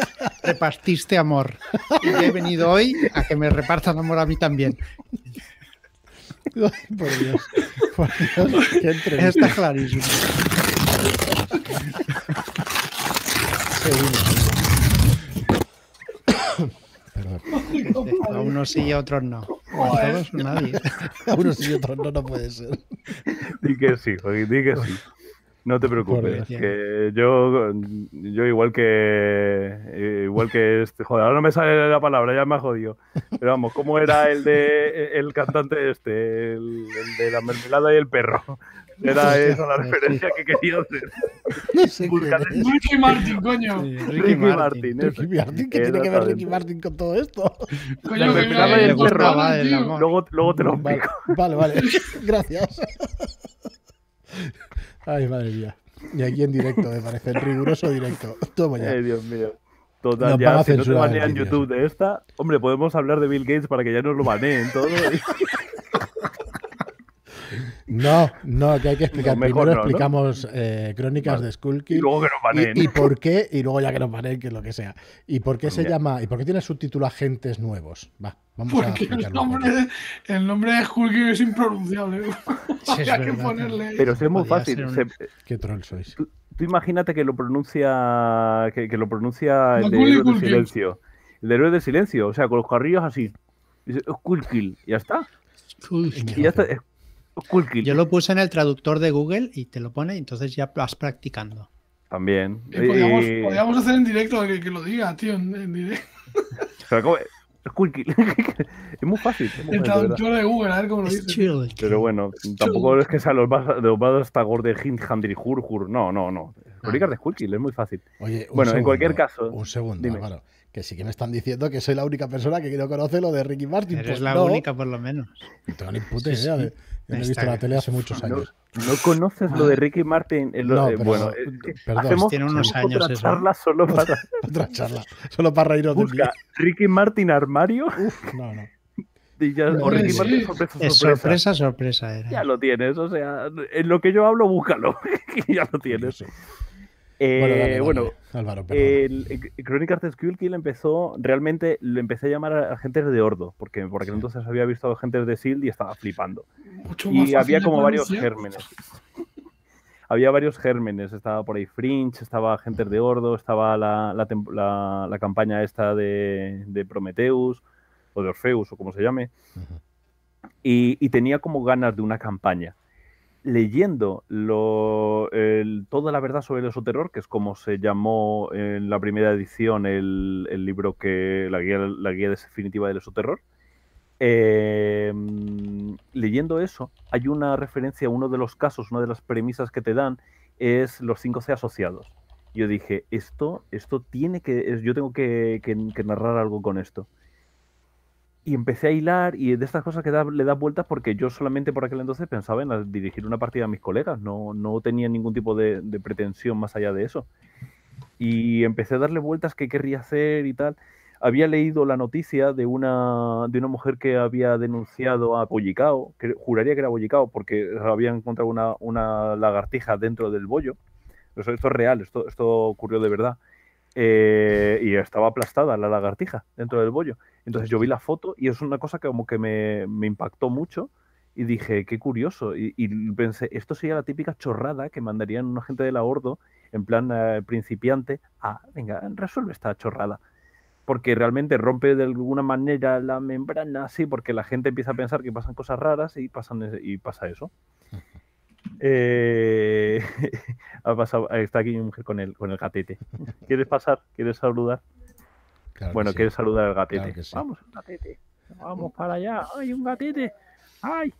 repartiste amor. Y he venido hoy a que me repartan amor a mí también. por Dios. Por Dios. Está clarísimo. A unos sí y a otros no. A todos nadie. A unos sí y a otros no, no puede ser. Di que sí, di que sí. No te preocupes, que yo, yo igual que igual que este, joder, ahora no me sale la palabra, ya me ha jodido. Pero vamos, ¿cómo era el de el cantante este, el, de la mermelada y el perro? Era esa la referencia que quería hacer. Ricky Martin, coño. Ricky, Martin. Ricky Martin, ¿qué tiene que ver Ricky Martin con todo esto? la mermelada y el perro. luego, luego te lo Vale, vale. Gracias. Ay, madre mía. Y aquí en directo, me parece. El riguroso directo. Toma ya. Ay, Dios mío. Total, ya, si no te banean YouTube de esta, hombre, podemos hablar de Bill Gates para que ya nos lo baneen todo. No, no, que hay que explicar. Primero explicamos eh, Crónicas de Skulky. Y luego que nos a Y, y, por qué, y luego ya que nos manen, que lo que sea. ¿Y por qué se llama, y por qué tiene subtítulo Agentes Nuevos? Va, vamos Porque a el nombre, el nombre de Skulky es impronunciable. Sí, que ponerle Pero es muy fácil. Qué troll sois. Tú, imagínate que lo pronuncia, que, lo pronuncia el de Héroe del Silencio. El de Héroe del Silencio, o sea, con los carrillos así. Skulky. ya está. y ya está, yo lo puse en el traductor de Google y te lo pone y entonces ya vas practicando. También. Eh, podríamos, hacer en directo que, lo diga, tío, en, es muy fácil. el traductor de Google, a ver cómo lo dice. Pero bueno, tampoco es que sea los vados los vasos hasta Gordon Hindhandri Hurhur. No, no, no. Lo ah. de es muy fácil. Oye, bueno, en cualquier caso. Un segundo, dime. Claro que sí que me están diciendo que soy la única persona que no conoce lo de Ricky Martin. Eres pues la única, por lo menos. No tengo ni puta Yo no he visto la tele hace muchos años. No, conoces lo de Ricky Martin. Eh, lo de, eh, bueno, perdón, tiene unos años otra charla solo para. otra charla, solo para reírnos de Ricky Martin armario. no, no. o Ricky Martin sorpresa, sorpresa. sorpresa, sorpresa era. Ya lo tienes, o sea, en lo que yo hablo, búscalo. ya lo tienes bueno, eh, Skull empezó, realmente lo empecé a llamar a agentes de Ordo, porque por entonces había visto agentes de Sild e y estaba flipando. y había como varios gérmenes. había varios gérmenes, estaba por ahí Fringe, estaba agentes de Ordo, estaba la, la, campaña esta de, de, Prometheus, o de Orfeus, o como se llame. y tenía como ganas de una campaña leyendo toda la verdad sobre el esoterror, que es como se llamó en la primera edición el, libro que la guía, la guía definitiva del esoterror, eh, leyendo eso, hay una referencia a uno de los casos, una de las premisas que te dan es los 5C asociados. Yo dije, esto, esto tiene que, yo tengo que narrar algo con esto y empecé a hilar y de estas cosas que le da vueltas porque yo solamente por aquel entonces pensaba en dirigir una partida a mis colegas, no, tenía ningún tipo de, pretensión más allá de eso. Y empecé a darle vueltas qué querría hacer y tal. Había leído la noticia de una, de una mujer que había denunciado a Bollicao que juraría que era Bollicao porque había encontrado una, lagartija dentro del bollo. Esto, esto es real, esto, esto ocurrió de verdad. Eh, y estaba aplastada la lagartija dentro del bollo. Entonces yo vi la foto y es una cosa que como que me, impactó mucho y dije, qué curioso. Y, pensé, esto sería la típica chorrada que mandarían una gente la ahordo, en plan eh, principiante, a ah, venga, resuelve esta chorrada. Porque realmente rompe de alguna manera la membrana, sí, porque la gente empieza a pensar que pasan cosas raras y, pasan, y pasa eso. Eh, está aquí mi mujer con el, con el gatete. ¿Quieres pasar? ¿Quieres saludar? bueno, quiero saludar al gatete. Vamos, gatete. Uh. Vamos para allá. ¡Ay, un gatete! ¡Ay!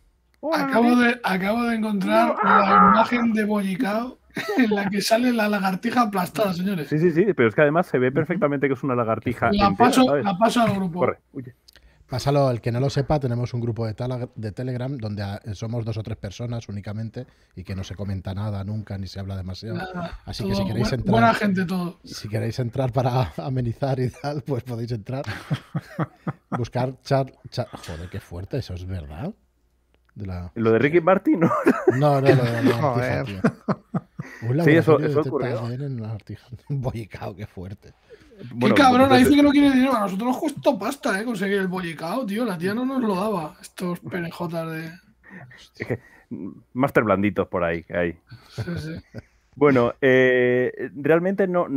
acabo, De, acabo de encontrar la imagen de Bollicao en la que sale la lagartija aplastada, señores. Sí, sí, sí, pero es que además se ve perfectamente que es una lagartija. La, paso, la paso al grupo. Corre, huye. Pásalo, el que no lo sepa, tenemos un grupo de, Telegram donde ah, somos dos o tres personas únicamente y que no se comenta nada nunca ni se habla demasiado. Así que si queréis entrar. gente Si queréis entrar para amenizar y tal, pues podéis entrar. Buscar chat, Joder, qué fuerte, eso es verdad. ¿Lo de Ricky Martin? No, no, no, no de Joder. sí, eso, eso este ocurrió. En qué fuerte. Qué cabrón, ahí dice que no quiere dinero. A nosotros nos costó pasta, ¿eh? Conseguir el bollicao, tío. La tía no nos lo daba. Estos perejotas de. Es que, blanditos por ahí. Bueno, eh, realmente no,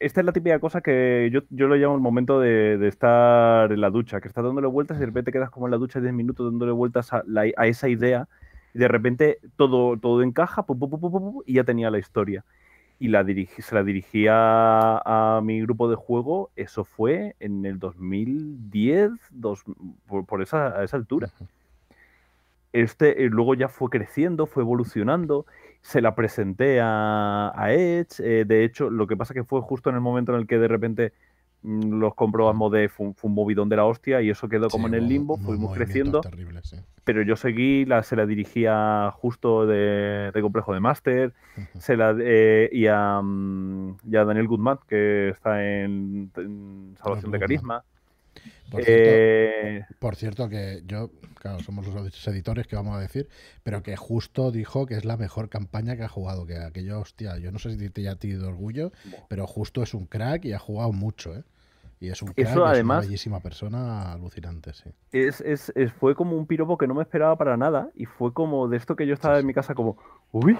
Esta es la típica cosa que yo, yo lo llamo el momento de, estar en la ducha, que estás dándole vueltas y de repente quedas como en la ducha 10 minutos dándole vueltas a, esa idea y de repente todo, todo encaja y ya tenía la historia y la se la dirigía a, mi grupo de juego, eso fue en el 2010, por, esa, esa altura. Este, eh, luego ya fue creciendo, fue evolucionando, se la presenté a, Edge, eh, de hecho, lo que pasa que fue justo en el momento en el que de repente Mm, los comprobamos de fue, un movidón de la hostia y eso quedó como en el limbo, fuimos creciendo. Pero yo seguí, la, se la dirigía justo de, complejo de máster, eh, mm, y, a, Daniel Goodman, que está en, Salvación de Carisma. Por cierto, eh, por cierto, que yo, claro, somos los editores que vamos a decir, pero que justo dijo que es la mejor campaña que ha jugado, que aquello, hostia, yo no sé si te, ya te orgullo, pero justo es un crack y ha jugado mucho, ¿eh? Y es un es una bellísima persona alucinante, sí. Es, fue como un piropo que no me esperaba para nada y fue como de esto que yo estaba en mi casa como, uy,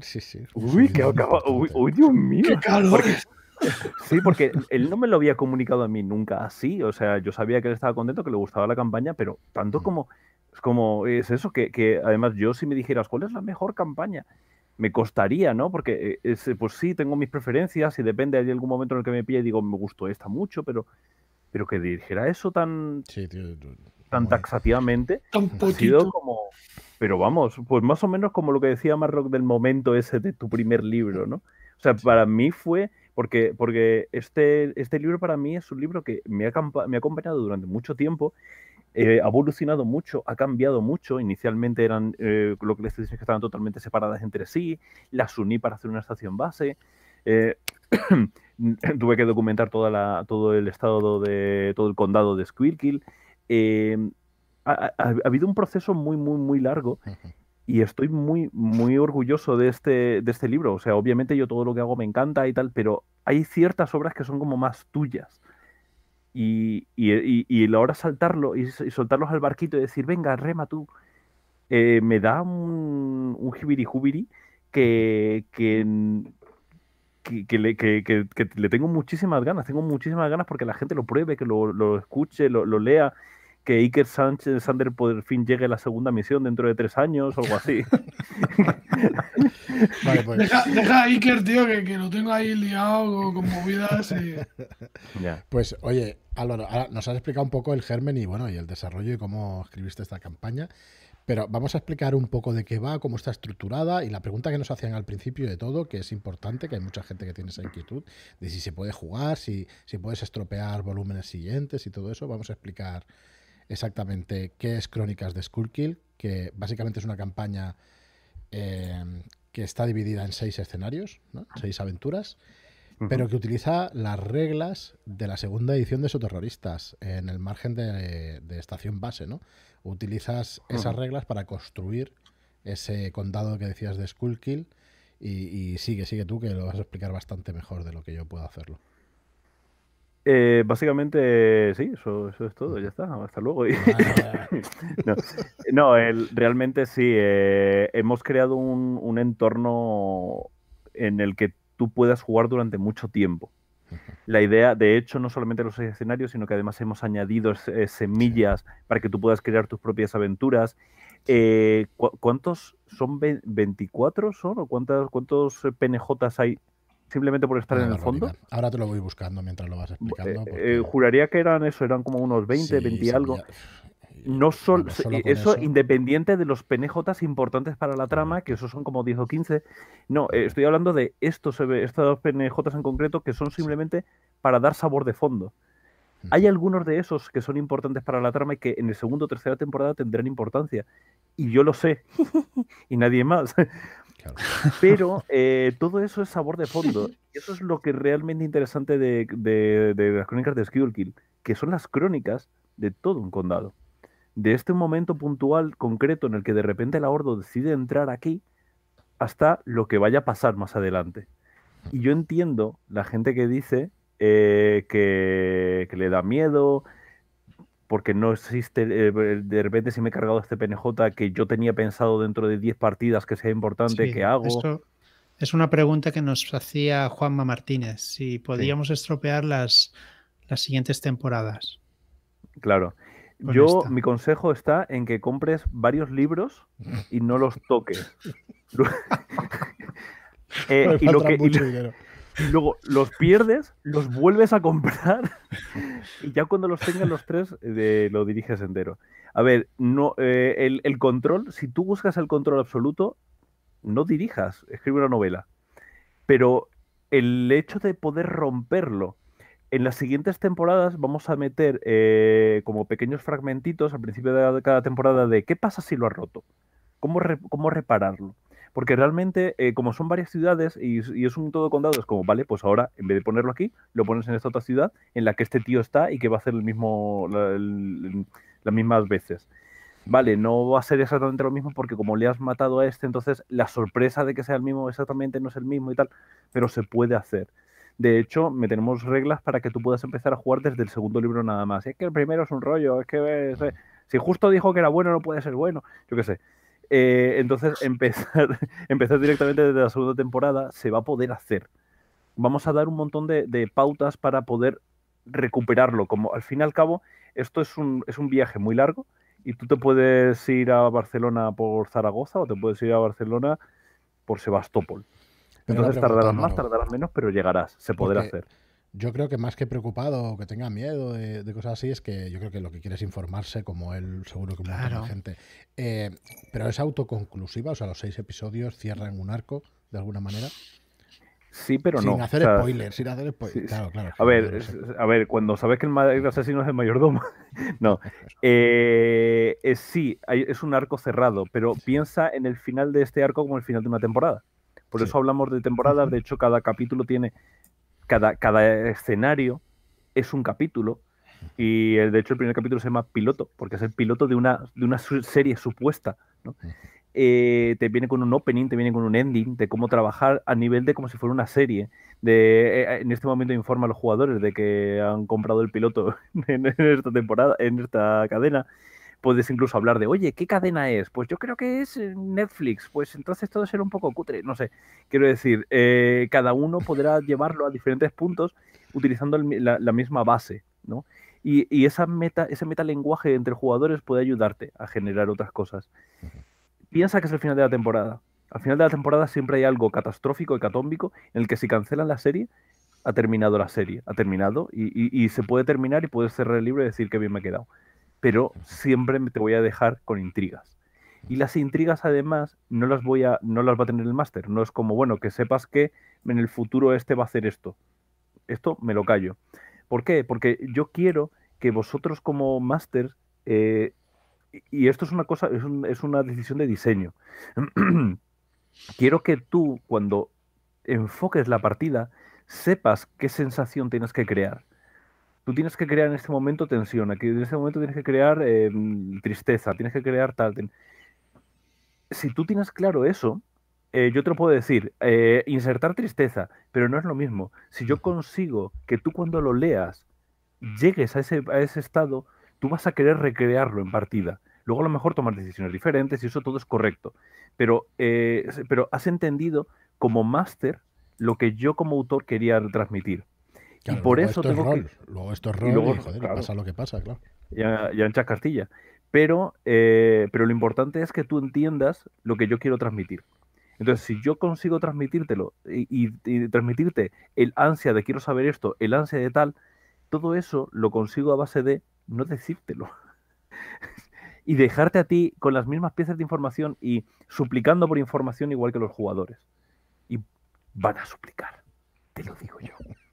sí, sí, uy, que acaba, uy, Dios mío. ¡Qué calor! sí, porque él no me lo había comunicado a mí nunca así, o sea, yo sabía que él estaba contento, que le gustaba la campaña, pero tanto mm. como, es como, es eso, que, que además yo si me dijeras, ¿cuál es la mejor campaña? me costaría, ¿no? Porque eh, eh, pues sí, tengo mis preferencias y depende, de algún momento en el que me pille y digo, me gustó esta mucho, pero, pero que dirigiera eso tan, tan taxativamente, tan ha como... Pero vamos, pues más o menos como lo que decía Marroc del momento ese de tu primer libro, ¿no? O sea, para mí fue, porque, porque este, este libro para mí es un libro que me me ha acompañado durante mucho tiempo eh, ha evolucionado mucho, ha cambiado mucho. Inicialmente eran eh, lo que les decía que estaban totalmente separadas entre sí, las uní para hacer una estación base. Eh, tuve que documentar todo el estado de todo el condado de Squirkill. Ha, habido un proceso muy, muy, muy largo. Y estoy muy, muy orgulloso de este, de este libro. O sea, obviamente yo todo lo que hago me encanta y tal, pero hay ciertas obras que son como más tuyas y, y, y, de hora saltarlo y, soltarlos al barquito y decir, venga, rema tú, eh, me da un, un que, que, le, tengo muchísimas ganas, tengo muchísimas ganas porque la gente lo pruebe, que lo, escuche, lo, lo lea que Iker Sánchez Sander por fin llegue a la segunda misión dentro de tres años o algo así. Pues. deja, a Iker, tío, que, lo tengo ahí liado con, movidas. Pues oye, nos has explicado un poco el germen y bueno, y el desarrollo y cómo escribiste esta campaña. Pero vamos a explicar un poco de qué va, cómo está estructurada y la pregunta que nos hacían al principio de todo, que es importante, que hay mucha gente que tiene esa inquietud de si se puede jugar, si, si puedes estropear volúmenes siguientes y todo eso. Vamos a explicar exactamente qué es Crónicas de Skullkill, que básicamente es una campaña em, que está dividida en seis escenarios, seis aventuras, pero que utiliza las reglas de la segunda edición de Soterroristas en el margen de, estación base. ¿no? Utilizas esas reglas para construir ese condado que decías de Skullkill y, y sigue, sigue tú, que lo vas a explicar bastante mejor de lo que yo puedo hacerlo. Eh, básicamente, sí, eso, es todo, ya está, hasta luego. Ah. no, realmente sí, eh, hemos creado un, entorno en el que tú puedas jugar durante mucho tiempo. La idea, de hecho, no solamente los escenarios, sino que además hemos añadido eh, semillas para que tú puedas crear tus propias aventuras. ¿Cuántos son? ¿24 son? cuántos PNJs hay? simplemente por estar en el fondo. Ahora te lo voy buscando mientras lo vas eh, explicando. Eh, juraría que eran eso, eran como unos 20, 20 algo. No son eso, independiente de los PNJs importantes para la trama, que esos son como 10 o 15. No, eh, estoy hablando de estos, estos PNJs en concreto que son simplemente para dar sabor de fondo. Hay algunos de esos que son importantes para la trama y que en el segundo o tercera temporada tendrán importancia. Y yo lo sé. y nadie más. Pero eh, todo eso es sabor de fondo. Y eso es lo que realmente interesante de, las crónicas de Skullkill, que son las crónicas de todo un condado. De este momento puntual concreto en el que de repente el ahordo decide entrar aquí hasta lo que vaya a pasar más adelante. Y yo entiendo la gente que dice eh, que, que le da miedo, porque no existe, eh, de repente si me he cargado este PNJ que yo tenía pensado dentro de 10 partidas que sea importante, que hago? es una pregunta que nos hacía Juanma Martínez, si podríamos estropear las, las siguientes temporadas. Claro. Yo, mi consejo está en que compres varios libros y no los toques. Eh, y, lo que, luego los pierdes, los vuelves a comprar y ya cuando los tengas los tres eh, lo diriges entero. A ver, no, eh, el, control, si tú buscas el control absoluto, no dirijas, escribe una novela. Pero el hecho de poder romperlo, en las siguientes temporadas vamos a meter eh, como pequeños fragmentitos al principio de cada temporada de qué pasa si lo has roto, cómo repararlo porque realmente, eh, como son varias ciudades y, es un todo condado, es como, vale, pues ahora en vez de ponerlo aquí, lo pones en esta otra ciudad en la que este tío está y que va a hacer el mismo, las mismas veces. Vale, no va a ser exactamente lo mismo porque como le has matado a este, entonces la sorpresa de que sea el mismo exactamente no es el mismo y tal, pero se puede hacer. De hecho, me tenemos reglas para que tú puedas empezar a jugar desde el segundo libro nada más. Es que el primero es un rollo, es que... Eh, si justo dijo que era bueno, no puede ser bueno. Yo qué sé. Eh, entonces, empezar, directamente desde la segunda temporada se va a poder hacer. Vamos a dar un montón de, pautas para poder recuperarlo. Como al fin y al cabo, esto es un, es un viaje muy largo y tú te puedes ir a Barcelona por Zaragoza o te puedes ir a Barcelona por Sebastopol. Entonces tardarás más, tardarás menos, pero llegarás, se podrá hacer yo creo que más que preocupado o que tenga miedo de, cosas así, es que yo creo que lo que quiere es informarse, como él seguro que mucha gente. Eh, pero es autoconclusiva, o sea, los seis episodios cierran un arco, de alguna manera. Sí, pero sin no. Hacer sin hacer spoilers, claro, claro. A ver, a ver, cuando sabes que el asesino es el mayordomo. no. Eh, sí, es un arco cerrado, pero piensa en el final de este arco como el final de una temporada. Por eso hablamos de temporadas. De hecho, cada capítulo tiene cada, escenario es un capítulo. Y de hecho el primer capítulo se llama piloto, porque es el piloto de una, de una serie supuesta. Eh, te viene con un opening, te viene con un ending, de cómo trabajar a nivel de como si fuera una serie. De, eh, eh, en este momento informa a los jugadores de que han comprado el piloto en esta temporada, en esta cadena puedes incluso hablar de, oye, ¿qué cadena es? Pues yo creo que es eh, Netflix, pues entonces todo será un poco cutre, no sé. Quiero decir, eh, cada uno podrá llevarlo a diferentes puntos utilizando la, misma base, ¿no? Y, y, esa meta, ese metalenguaje entre jugadores puede ayudarte a generar otras cosas. Piensa que es el final de la temporada. Al final de la temporada siempre hay algo catastrófico, hecatómbico, en el que si cancelan la serie, ha terminado la serie, ha terminado y, se puede terminar y puedes cerrar el libro y decir que bien me he quedado pero siempre te voy a dejar con intrigas. Y las intrigas además no las voy a no las va a tener el máster, no es como bueno, que sepas que en el futuro este va a hacer esto. Esto me lo callo. ¿Por qué? Porque yo quiero que vosotros como máster eh, y esto es una cosa es una decisión de diseño. quiero que tú cuando enfoques la partida sepas qué sensación tienes que crear tú tienes que crear en este momento tensión, aquí en este momento tienes que crear em, tristeza, tienes que crear tal. Si tú tienes claro eso, eh, yo te lo puedo decir, eh, insertar tristeza, pero no es lo mismo. Si yo consigo que tú cuando lo leas llegues a ese, estado, tú vas a querer recrearlo en partida. Luego a lo mejor tomar decisiones diferentes y eso todo es correcto. Pero, eh, pero has entendido como máster lo que yo como autor quería transmitir y por eso tengo que... Luego esto es rol joder, pasa lo que pasa, claro. Ya, ya enchas Pero, eh, pero lo importante es que tú entiendas lo que yo quiero transmitir. Entonces, si yo consigo transmitírtelo y, transmitirte el ansia de quiero saber esto, el ansia de tal, todo eso lo consigo a base de no decírtelo. y dejarte a ti con las mismas piezas de información y suplicando por información igual que los jugadores. Y van a suplicar, te lo digo yo.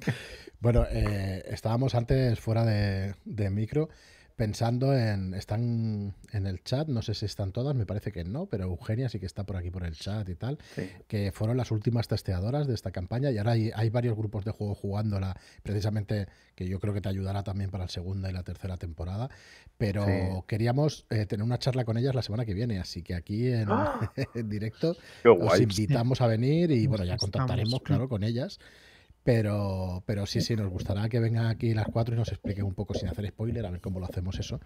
bueno, eh, estábamos antes fuera de, micro pensando en. Están en el chat, no sé si están todas, me parece que no, pero Eugenia sí que está por aquí por el chat y tal, que fueron las últimas testeadoras de esta campaña y ahora hay, hay, varios grupos de juego jugándola, precisamente que yo creo que te ayudará también para la segunda y la tercera temporada, pero queríamos eh, tener una charla con ellas la semana que viene, así que aquí en, ¡Ah! directo os invitamos a venir y bueno, ya contactaremos, claro, con ellas. Pero, pero sí, sí, nos gustará que vengan aquí las cuatro y nos expliquen un poco, sin hacer spoiler, a ver cómo lo hacemos eso.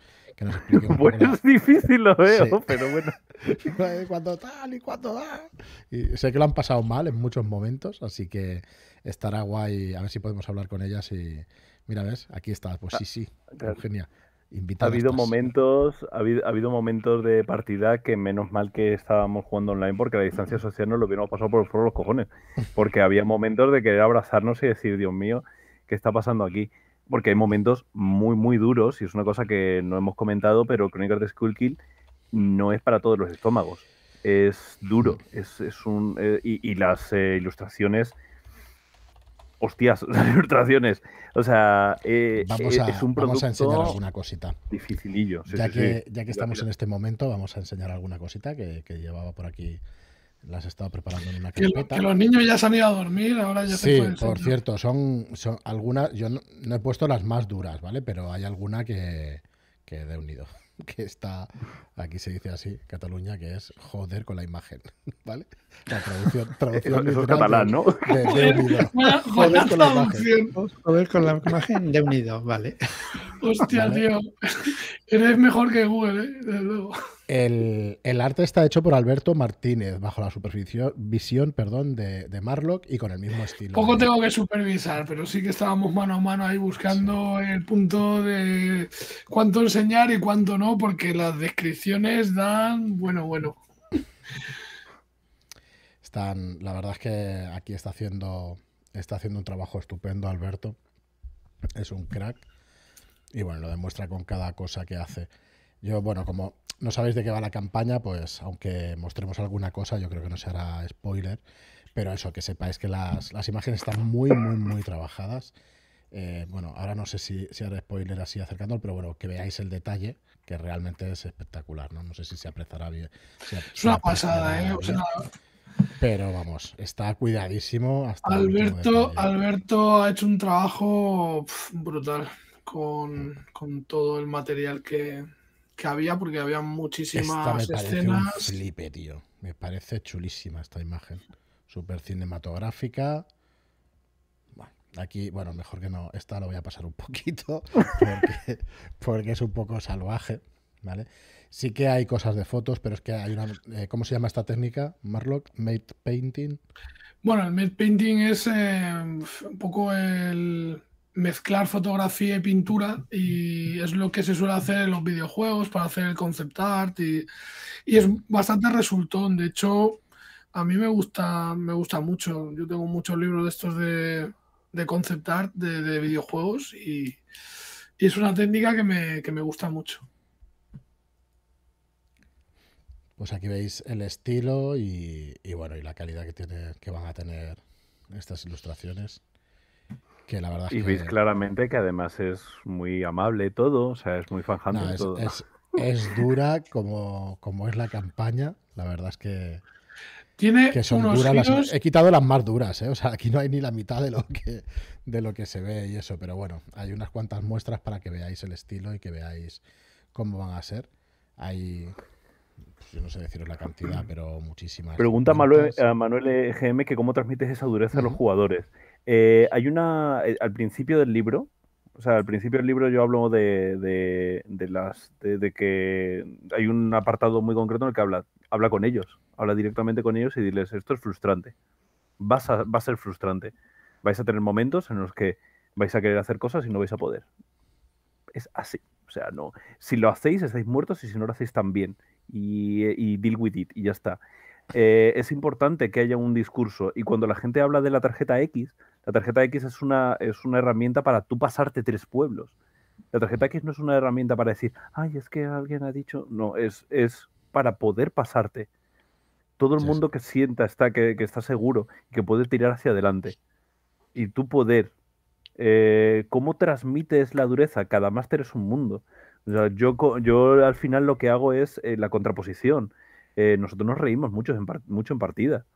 bueno, es difícil lo veo, pero bueno. Eh, cuando tal y cuando da. sé que lo han pasado mal en muchos momentos, así que estará guay. A ver si podemos hablar con ellas y. Mira, ¿ves? Aquí está. Pues ah, sí, sí. Genial ha habido momentos ha habido, momentos de partida que menos mal que estábamos jugando online porque la distancia social nos lo hubiéramos pasado por, los cojones porque había momentos de querer abrazarnos y decir Dios mío qué está pasando aquí porque hay momentos muy muy duros y es una cosa que no hemos comentado pero Crónicas de Skull Kill no es para todos los estómagos es duro es, un eh, y, las eh, ilustraciones hostias, las ilustraciones. O sea, eh, eh, es un producto. Vamos a enseñar alguna cosita. Dificilillo. ya, que, ya que estamos en este momento, vamos a enseñar alguna cosita que, llevaba por aquí. Las he estado preparando en una carpeta. Que, los niños ya se han ido a dormir, ahora ya Sí, por cierto, son, son algunas. Yo no, he puesto las más duras, ¿vale? Pero hay alguna que, que de unido. que está, aquí se dice así, Cataluña, que es joder con la imagen, ¿vale? La traducción, traducción Eso es catalán, ¿no? joder, con la imagen. joder con la imagen de unido, vale. Hostia, tío, eres mejor que Google, ¿eh? desde luego. El, arte está hecho por Alberto Martínez, bajo la supervisión perdón, de, Marlock y con el mismo estilo. Poco tengo que supervisar, pero sí que estábamos mano a mano ahí buscando el punto de cuánto enseñar y cuánto no, porque las descripciones dan, bueno, bueno. Están, la verdad es que aquí está haciendo, está haciendo un trabajo estupendo Alberto. Es un crack. Y bueno, lo demuestra con cada cosa que hace. Yo, bueno, como no sabéis de qué va la campaña, pues aunque mostremos alguna cosa, yo creo que no se hará spoiler. Pero eso, que sepáis que las, imágenes están muy, muy, muy trabajadas. Eh, bueno, ahora no sé si, si spoiler así acercándolo, pero bueno, que veáis el detalle, que realmente es espectacular, ¿no? No sé si se apreciará bien. es una pasada, ¿eh? pero vamos, está cuidadísimo. Alberto, Alberto ha hecho un trabajo brutal con todo el material que, que había, porque había muchísimas esta me Parece un flipe, tío. Me parece chulísima esta imagen. Súper cinematográfica. aquí, bueno, mejor que no. Esta lo voy a pasar un poquito porque, es un poco salvaje. ¿Vale? Sí que hay cosas de fotos, pero es que hay una. Eh, ¿Cómo se llama esta técnica? Marlock, made painting. Bueno, el made painting es eh, un poco el, mezclar fotografía y pintura y es lo que se suele hacer en los videojuegos para hacer el concept art y, es bastante resultón. De hecho, a mí me gusta, me gusta mucho. Yo tengo muchos libros de estos de, concept art de, videojuegos y, es una técnica que me, gusta mucho. Pues aquí veis el estilo y, y bueno, y la calidad que tiene, que van a tener estas ilustraciones y veis claramente que además es muy amable todo, o sea, es muy fanjando es, dura como, como es la campaña, la verdad es que... Tiene que son duras he quitado las más duras, ¿eh? o sea, aquí no hay ni la mitad de lo que de lo que se ve y eso, pero bueno, hay unas cuantas muestras para que veáis el estilo y que veáis cómo van a ser. Hay pues, yo no sé deciros la cantidad, pero muchísimas. Pregunta a Manuel, eh, GM que cómo transmites esa dureza a los jugadores. Eh, hay una. Eh, al principio del libro, o sea, al principio del libro yo hablo de, de, las. De, que hay un apartado muy concreto en el que habla, habla con ellos, habla directamente con ellos y diles: esto es frustrante. va a ser frustrante. Vais a tener momentos en los que vais a querer hacer cosas y no vais a poder. Es así. O sea, no. Si lo hacéis, estáis muertos y si no lo hacéis también. Y, eh, y deal with it, y ya está. es importante que haya un discurso. Y cuando la gente habla de la tarjeta X, la tarjeta X es una, es una herramienta para tú pasarte tres pueblos. La tarjeta X no es una herramienta para decir, ay, es que alguien ha dicho. No, es, es para poder pasarte. Todo el mundo que sienta está, que, está seguro y que puede tirar hacia adelante. Y tu poder. Eh, ¿Cómo transmites la dureza? Cada máster es un mundo. yo, yo al final lo que hago es eh, la contraposición. Eh, nosotros nos reímos mucho en partida.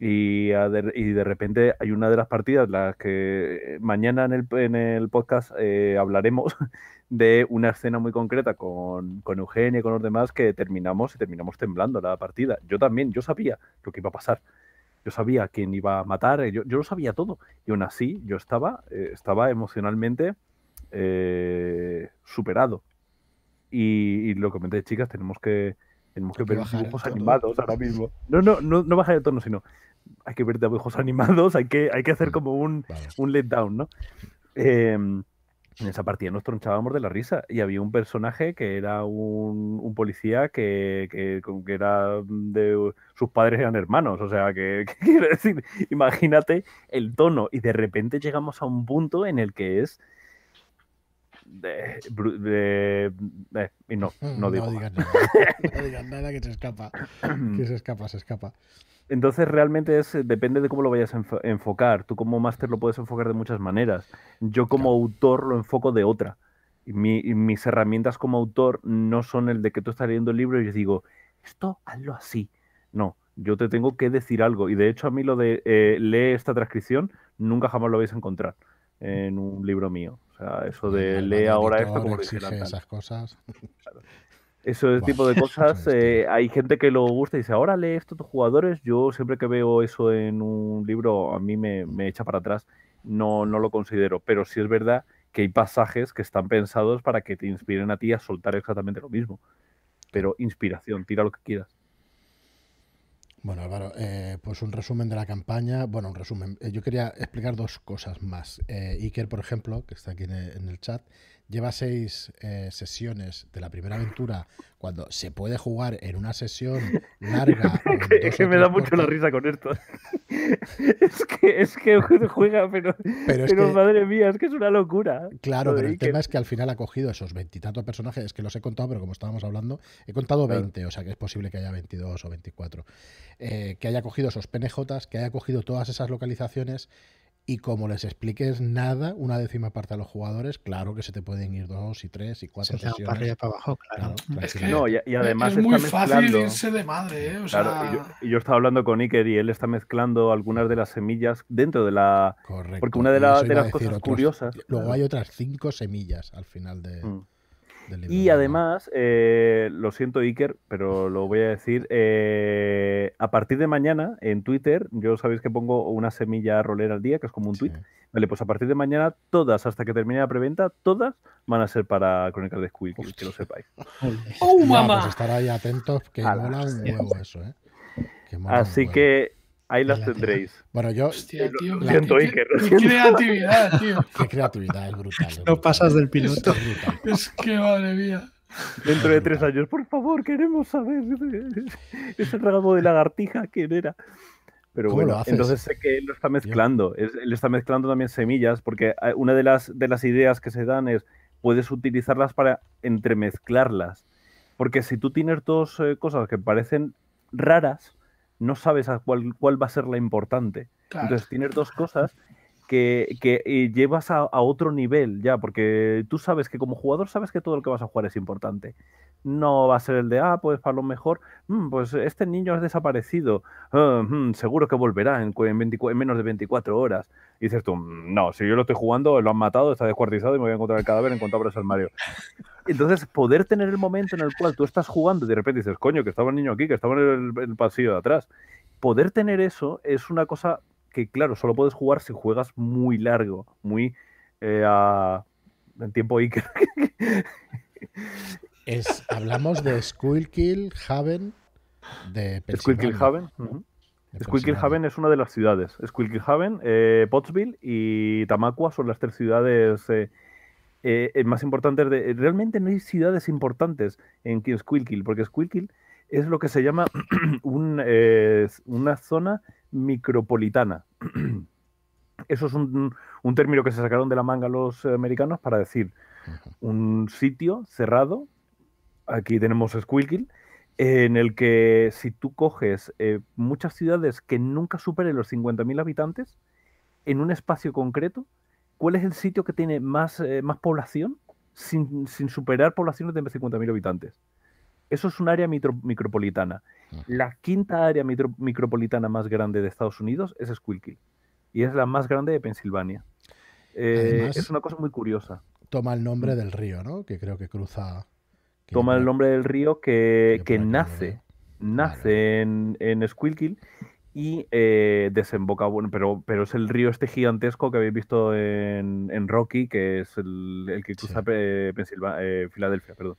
Y, de, repente hay una de las partidas, las que mañana en el, podcast eh, hablaremos de una escena muy concreta con, con Eugenia y con los demás que terminamos y terminamos temblando la partida. Yo también, yo sabía lo que iba a pasar. Yo sabía quién iba a matar, yo, yo lo sabía todo. Y aún así, yo estaba, eh, estaba emocionalmente eh, superado. Y, y, lo comenté, chicas, tenemos que, tenemos que ver dibujos animados ahora mismo. No, no, no, no bajar el tono, sino hay que ver dibujos animados, hay que, hay que hacer como un, un letdown, ¿no? Em, en esa partida nos tronchábamos de la risa y había un personaje que era un, policía que, que, era de sus padres eran hermanos, o sea, que, que, quiero decir, imagínate el tono y de repente llegamos a un punto en el que es eh, y no, no digas nada, que se escapa. Que se escapa, se escapa. Entonces realmente es, eh, depende de cómo lo vayas a enfocar. Tú como máster lo puedes enfocar de muchas maneras. Yo como autor lo enfoco de otra. y mis herramientas como autor no son el de que tú estás leyendo el libro y yo digo, esto hazlo así. No, yo te tengo que decir algo. Y de hecho a mí lo de eh, lee esta transcripción nunca jamás lo vais a encontrar en un libro mío. O eso de lee ahora esto como esas cosas. Eso, es tipo de cosas, eh, hay gente que lo gusta y dice, ahora lee tus jugadores. Yo siempre que veo eso en un libro, a mí me, me echa para atrás. No, no lo considero, pero sí es verdad que hay pasajes que están pensados para que te inspiren a ti a soltar exactamente lo mismo. Pero inspiración, tira lo que quieras. Bueno, Álvaro, eh, pues un resumen de la campaña. Bueno, un resumen. Eh, yo quería explicar dos cosas más. Eh, Iker, por ejemplo, que está aquí en e, el chat, lleva seis eh, sesiones de la primera aventura cuando se puede jugar en una sesión larga. que, que me da mucho la risa con esto. es que, es que juega, pero, es madre mía, es que es una locura. Claro, pero el tema es que al final ha cogido esos veintitantos personajes, es que los he contado, pero como estábamos hablando, he contado veinte 20, o sea que es posible que haya 22 o 24. Eh, que haya cogido esos PNJs, que haya cogido todas esas localizaciones y como les expliques nada, una décima parte a los jugadores, claro que se te pueden ir dos y tres y cuatro sesiones. Para arriba para abajo, claro. Mm. es que no, y, además es muy fácil irse de madre, ¿eh? o sea... y yo, estaba hablando con Iker y él está mezclando algunas de las semillas dentro de la... Correcto. Porque una de, las cosas curiosas... Luego hay otras cinco semillas al final de... Mm. Y además, eh, lo siento Iker, pero lo voy a decir, eh, a partir de mañana en Twitter, yo sabéis que pongo una semilla rolera al día, que es como un tweet. Vale, pues a partir de mañana todas, hasta que termine la preventa, todas van a ser para Crónicas de Squid, que lo sepáis. ¡Oh, pues estar ahí atentos, que mola un huevo eso, ¿eh? Así que Ahí las tendréis. Bueno, yo. siento, que, qué, creatividad, tío. Qué creatividad, es brutal. no pasas del piloto. Es, es que madre mía. Dentro de tres años, por favor, queremos saber ese ramo de lagartija quién era. Pero bueno, entonces sé que él lo está mezclando. Él está mezclando también semillas, porque eh, una de las, de las ideas que se dan es puedes utilizarlas para entremezclarlas. Porque si tú tienes dos eh, cosas que parecen raras, no sabes a cuál, cuál va a ser la importante. Entonces, tienes dos cosas que, eh, llevas a, otro nivel ya, porque tú sabes que como jugador sabes que todo lo que vas a jugar es importante. No va a ser el de, ah, pues para lo mejor, mm, pues este niño ha desaparecido, ah, mm, seguro que volverá en, menos de 24 horas. Y dices tú, mm, no, si yo lo estoy jugando, lo han matado, está descuartizado y me voy a encontrar el cadáver en cuanto abra el armario. Entonces, poder tener el momento en el cual tú estás jugando y de repente dices, coño, que estaba el niño aquí, que estaba en el pasillo de atrás. Poder tener eso es una cosa que, claro, solo puedes jugar si juegas muy largo, muy eh, a, en tiempo Iker. hablamos de Squilkill Haven de Squilkill Haven. es una de las ciudades. Squilkill Haven, eh, Pottsville y Tamacua son las tres ciudades eh, más importantes. De, realmente no hay ciudades importantes en Squilkill, porque Squilkill es lo que se llama una zona micropolitana. Eso es un, término que se sacaron de la manga los americanos para decir un sitio cerrado, aquí tenemos Squilkill, en el que si tú coges eh, muchas ciudades que nunca superen los 50.000 habitantes, en un espacio concreto, ¿cuál es el sitio que tiene más, eh, más población sin, superar poblaciones de 50.000 habitantes? Eso es un área micropolitana. La quinta área micropolitana más grande de Estados Unidos es Squilkill y es la más grande de Pensilvania. Eh, es una cosa muy curiosa. Toma el nombre mm. del río, ¿no? Que creo que cruza. toma el nombre del río que, nace, ¿eh? nace en, en y eh, desemboca, bueno, pero, pero es el río este gigantesco que habéis visto en, Rocky, que es el, que cruza Filadelfia, perdón.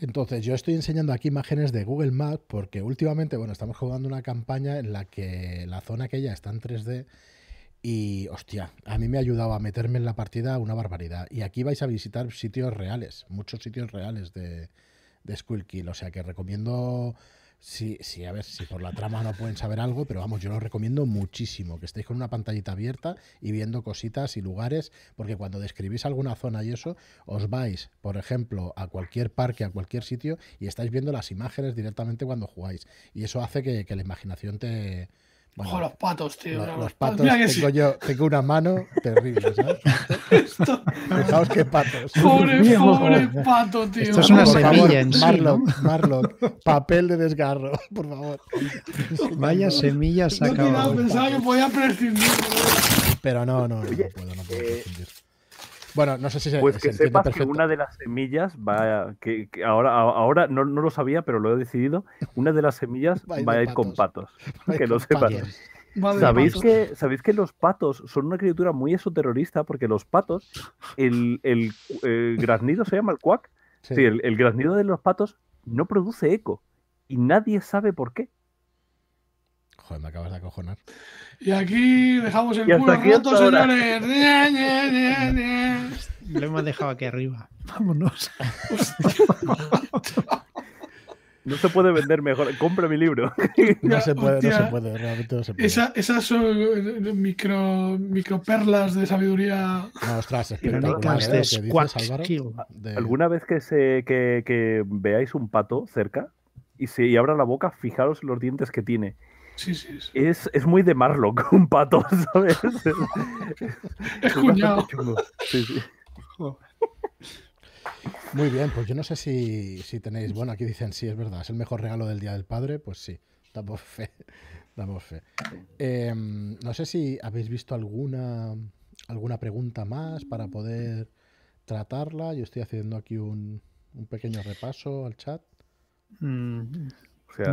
Entonces, yo estoy enseñando aquí imágenes de Google Maps porque últimamente, bueno, estamos jugando una campaña en la que la zona aquella está en 3D y, hostia, a mí me ha ayudado a meterme en la partida una barbaridad. Y aquí vais a visitar sitios reales, muchos sitios reales de, de Kill. O sea que recomiendo Sí, sí, a ver si por la trama no pueden saber algo, pero vamos, yo lo recomiendo muchísimo, que estéis con una pantallita abierta y viendo cositas y lugares, porque cuando describís alguna zona y eso, os vais, por ejemplo, a cualquier parque, a cualquier sitio, y estáis viendo las imágenes directamente cuando jugáis. Y eso hace que la imaginación te, Ojo, los patos, tío. Los, patos, tengo yo, tengo una mano terrible, ¿sabes? Fijaos que patos. Pobre, pobre pato, tío. Esto es una semilla en Marlock, sí, ¿no? Marlock, papel de desgarro, por favor. Vaya semilla sacada. No, pensaba que podía prescindir. Pero no, no, no, puedo, no puedo eh, prescindir. Bueno, no sé si se Pues que sepas que una de las semillas va que, ahora, ahora no, lo sabía, pero lo he decidido. Una de las semillas va, a ir con patos. que lo sepas. ¿Sabéis que, ¿Sabéis que los patos son una criatura muy esoterrorista? Porque los patos, el, el, eh, graznido se llama el cuac. Sí, el, el graznido de los patos no produce eco. Y nadie sabe por qué. Joder, me acabas de acojonar. Y aquí dejamos el culo roto, señores. Lo hemos dejado aquí arriba. Vámonos. No se puede vender mejor. Compra mi libro. No se puede, no se puede, realmente no se puede. Esa, esas son eh, micro, micro, perlas de sabiduría. No, ostras, espectacular. ¿eh? Dices, de... ¿Alguna vez que, se, que, que veáis un pato cerca y, si y abra la boca, fijaros los dientes que tiene es, muy de Marlock, un pato, ¿sabes? es Muy bien, pues yo no sé si, tenéis. Bueno, aquí dicen sí, es verdad, es el mejor regalo del Día del Padre, pues sí, damos fe. Em, no sé si habéis visto alguna, alguna pregunta más para poder tratarla. Yo estoy haciendo aquí un, pequeño repaso al chat. Mm,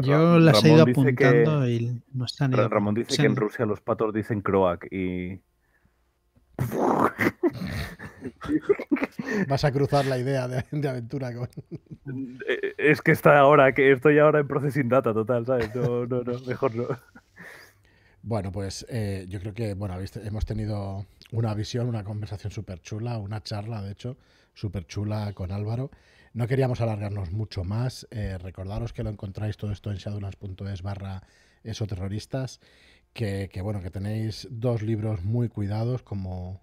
yo las he ido apuntando y no están. Ramón dice que en Rusia los patos dicen croac y. Vas a cruzar la idea de, aventura con. Eh, eh, es que está ahora, que estoy ahora en processing data total, ¿sabes? No, no, no, mejor no. Bueno, pues eh, yo creo que bueno, hemos tenido una visión, una conversación súper chula, una charla, de hecho, súper chula con Álvaro. No queríamos alargarnos mucho más. Eh, recordaros que lo encontráis todo esto en shadowlands.es barra esoterroristas. Que, que, bueno, que tenéis dos libros muy cuidados como,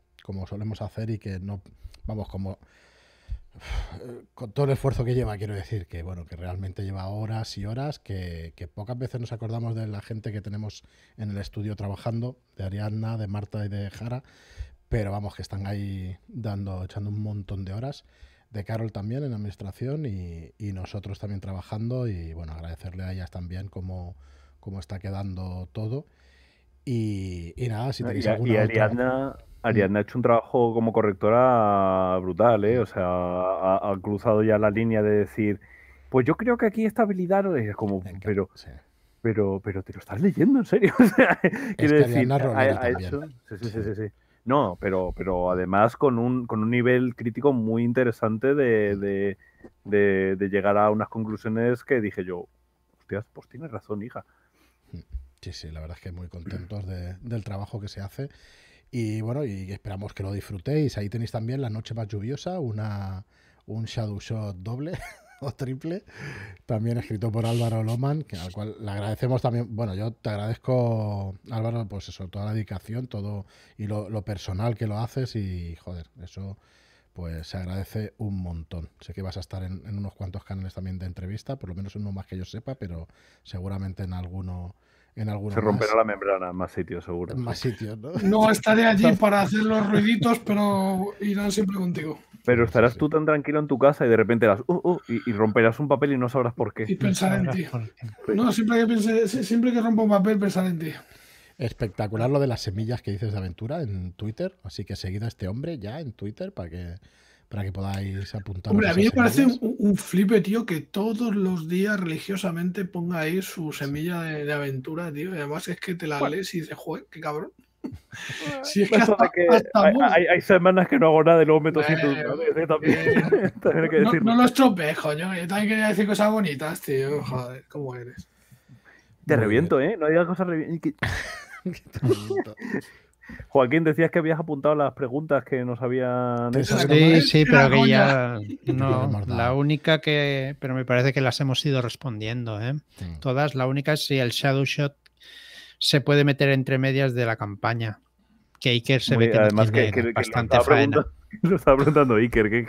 solemos hacer y que no, vamos, como con todo el esfuerzo que lleva, quiero decir, que bueno, que realmente lleva horas y horas, que, pocas veces nos acordamos de la gente que tenemos en el estudio trabajando, de Ariadna, de Marta y de Jara, pero vamos, que están ahí dando, echando un montón de horas de Carol también en administración y, nosotros también trabajando y bueno, agradecerle a ellas también cómo, cómo está quedando todo. Y, nada, si tenéis alguna... Y Ariadna, ha hecho un trabajo como correctora brutal, ¿eh? O sea, ha, cruzado ya la línea de decir, pues yo creo que aquí esta habilidad es como... pero... pero, pero te lo estás leyendo en serio. decir, ha, sí, sí, sí, no, pero, pero además con un, con un nivel crítico muy interesante de, de, llegar a unas conclusiones que dije yo, hostias, pues tienes razón, hija. Mm, sí, sí, la verdad es que muy contentos del trabajo que se hace. Y bueno, y esperamos que lo disfrutéis. Ahí tenéis también la noche más lluviosa, una, un shadow shot doble. triple, también escrito por Álvaro Loman, que, al cual le agradecemos también, bueno, yo te agradezco, Álvaro, pues eso, toda la dedicación, todo y lo, personal que lo haces y, joder, eso pues se agradece un montón. Sé que vas a estar en, en, unos cuantos canales también de entrevista, por lo menos uno más que yo sepa, pero seguramente en alguno se romperá la membrana en más sitios, seguro. En más sitios, ¿no? estaré allí para hacer los ruiditos, pero irán siempre contigo. Pero estarás tú tan tranquilo en tu casa y de repente las uh, uh, y, romperás un papel y no sabrás por qué. Y pensar en ti. No, siempre que, siempre que rompa un papel, pensar en ti. Espectacular lo de las semillas que dices de aventura en Twitter. Así que seguid a este hombre ya en Twitter para que para que podáis apuntar. Hombre, a mí me parece un, flipe, tío, que todos los días religiosamente ponga ahí su semilla de, aventura, tío. Y además es que te la lees y dices, joder, qué cabrón. Sí, es que hasta, hay, semanas que no hago nada y luego meto sin duda. Eh, que no, lo estropees, coño. Yo también quería decir cosas bonitas, tío. Joder, ¿cómo eres? Te reviento, ¿eh? No digas cosas reviento. Joaquín, decías que habías apuntado las preguntas que nos habían hecho. Sí, sí, pero que ya. No, la única que. Pero me parece que las hemos ido respondiendo, ¿eh? Todas. La única es si el Shadow Shot se puede meter entre medias de la campaña. Que Iker se ve que bastante estaba preguntando Iker,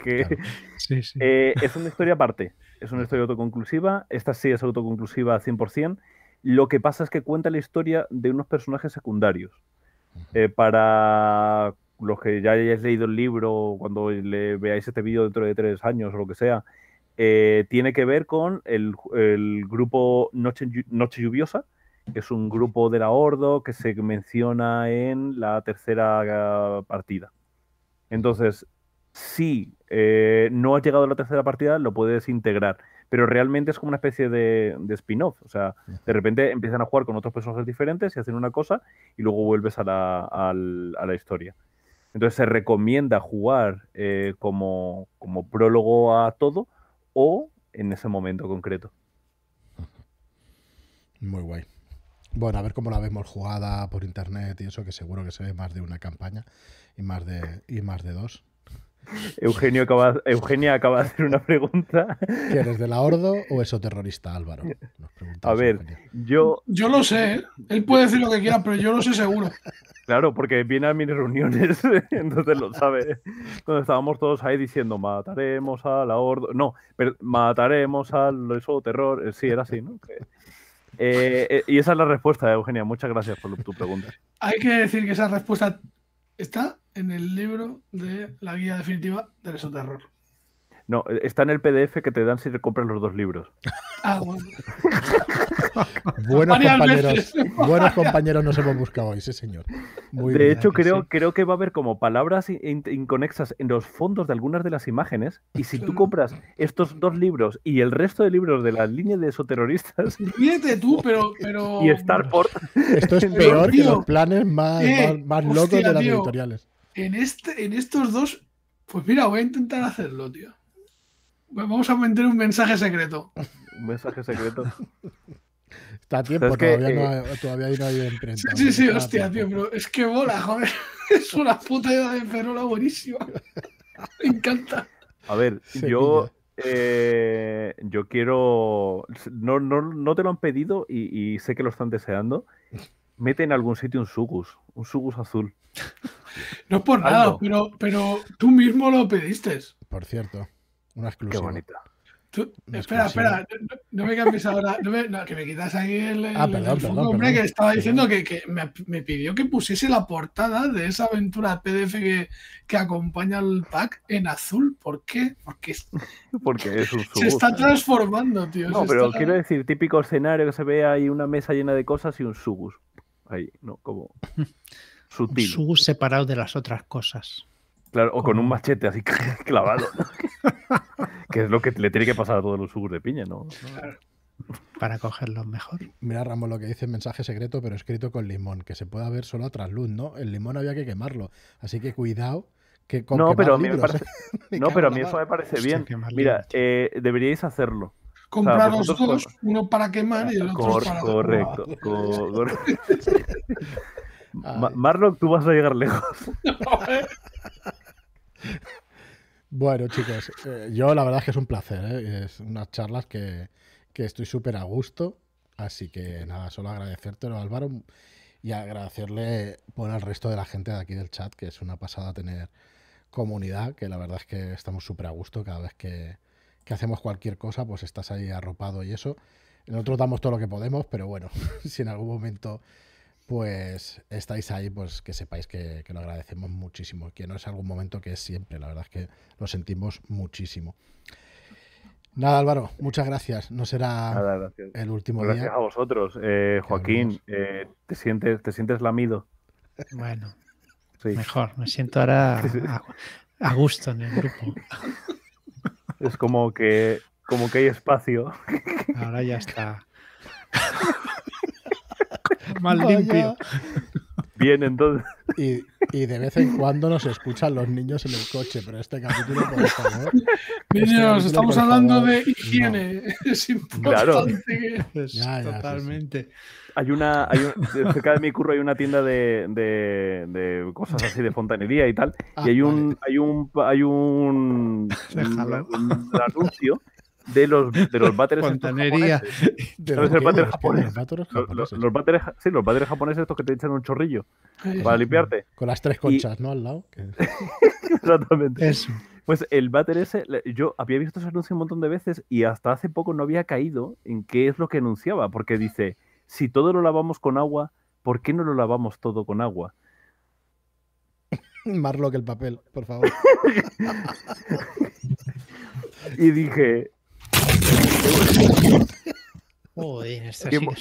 sí, eh, es una historia aparte, es una historia autoconclusiva, esta sí es autoconclusiva 100%, lo que pasa es que cuenta la historia de unos personajes secundarios, eh, para los que ya hayáis leído el libro, cuando le veáis este vídeo dentro de tres años o lo que sea, eh, tiene que ver con el, grupo Noche, Lluviosa, que es un grupo de la Ordo que se menciona en la tercera ah, partida. Entonces, si eh, no has llegado a la tercera partida, lo puedes integrar pero realmente es como una especie de, spin-off. O sea, de repente empiezan a jugar con otros personajes diferentes y hacen una cosa y luego vuelves a la, historia. Entonces se recomienda jugar eh, como, prólogo a todo o en ese momento concreto. Muy guay. Bueno, a ver cómo la vemos jugada por internet y eso, que seguro que se ve más de una campaña y más de, y más de dos. Eugenio acaba, Eugenia acaba de hacer una pregunta. ¿Quieres de la Ordo o eso terrorista, Álvaro? a ver, yo... Yo lo sé, él puede decir lo que quiera, pero yo lo sé seguro. Claro, porque viene a mis reuniones, entonces lo sabe. Cuando estábamos todos ahí diciendo, mataremos a la Ordo... No, pero mataremos al eso terror... Eh, sí, era así, ¿no? Eh, eh, y esa es la respuesta, Eugenia. Muchas gracias por tu pregunta. Hay que decir que esa respuesta Está en el libro de la guía definitiva del esoterror. No, eh, está en el PDF que te dan si te compras los dos libros. Ah, buenos compañeros, buenos compañeros nos hemos buscado hoy, sí señor. de hecho, creo, creo que va a haber como palabras inconexas en los fondos de algunas de las imágenes. Y si tú compras estos dos libros y el resto de libros de la línea de esoterroristas. Fíjate tú, pero, pero. Y Starport. Esto es peor que los planes más, eh, locos de las editoriales. En, este, en estos dos. Pues mira, voy a intentar hacerlo, tío. Vamos a meter un mensaje secreto. un mensaje secreto. Está a tiempo, todavía, no eh, hay, nadie en no Sí, sí, sí hostia, tío, pero es que bola, joder. Es una puta idea de Ferola buenísima. Me encanta. A ver, yo. Eh, yo quiero. No, no, no, te lo han pedido y, sé que lo están deseando. Mete en algún sitio un Sugus, un Sugus azul. No por nada, pero, pero tú mismo lo pediste. Por cierto. Una exclusiva. Qué bonita. espera, espera, no, me cambies ahora, no que me quitas ahí el, el, ah, hombre, que estaba diciendo que, que me, pidió que pusiese la portada de esa aventura PDF que, acompaña al pack en azul. ¿Por qué? Porque, es un se está transformando, tío. No, pero quiero decir, típico escenario que se ve ahí una mesa llena de cosas y un subus. Ahí, ¿no? Como sutil. Un subus separado de las otras cosas o con un machete así clavado. que es lo que le tiene que pasar a todos los jugos de piña, ¿no? Para cogerlo mejor. Mira, Ramón, lo que dice mensaje secreto, pero escrito con limón, que se pueda ver solo a trasluz, ¿no? El limón había que quemarlo. Así que cuidado. Que con no, pero a mí me parece, no, pero a mí eso me parece bien. Mira, eh, deberíais hacerlo. Compraros dos, uno para quemar y el otro para Correcto. correcto. Marlock, tú vas a llegar lejos. Eh. Bueno, chicos, eh, yo la verdad es que es un placer, eh, es unas charlas que, estoy súper a gusto, así que nada, solo agradecértelo Álvaro y agradecerle por el resto de la gente de aquí del chat, que es una pasada tener comunidad, que la verdad es que estamos súper a gusto cada vez que, que hacemos cualquier cosa, pues estás ahí arropado y eso. Nosotros damos todo lo que podemos, pero bueno, si en algún momento pues estáis ahí, pues que sepáis que, lo agradecemos muchísimo, que no es algún momento que es siempre, la verdad es que lo sentimos muchísimo. Nada, Álvaro, muchas gracias. No será el último pues día. Gracias a vosotros. Eh, Joaquín, eh, ¿te, sientes, ¿te sientes lamido? Bueno, mejor. Me siento ahora a, a, gusto en el grupo. Es como que, como que hay espacio. Ahora ya está. Más limpio. Bien, entonces. Y, de vez en cuando nos escuchan los niños en el coche, pero este capítulo, por favor. Niños, este estamos hablando de higiene. Es importante. Claro. Totalmente. Hay una, hay cerca de mi curro hay una tienda de, de, cosas así de fontanería y tal. y ah, hay un, hay un, hay un anuncio de los, de los Japoneses. Los, báteres sí, los báteres japoneses estos que te echan un chorrillo para limpiarte. Con las tres conchas, ¿no? Al lado. Exactamente. Eso. Pues el bater ese, yo había visto ese anuncio un montón de veces y hasta hace poco no había caído en qué es lo que anunciaba, porque dice, si todo lo lavamos con agua, ¿por qué no lo lavamos todo con agua? Más lo que el papel, por favor. y dije,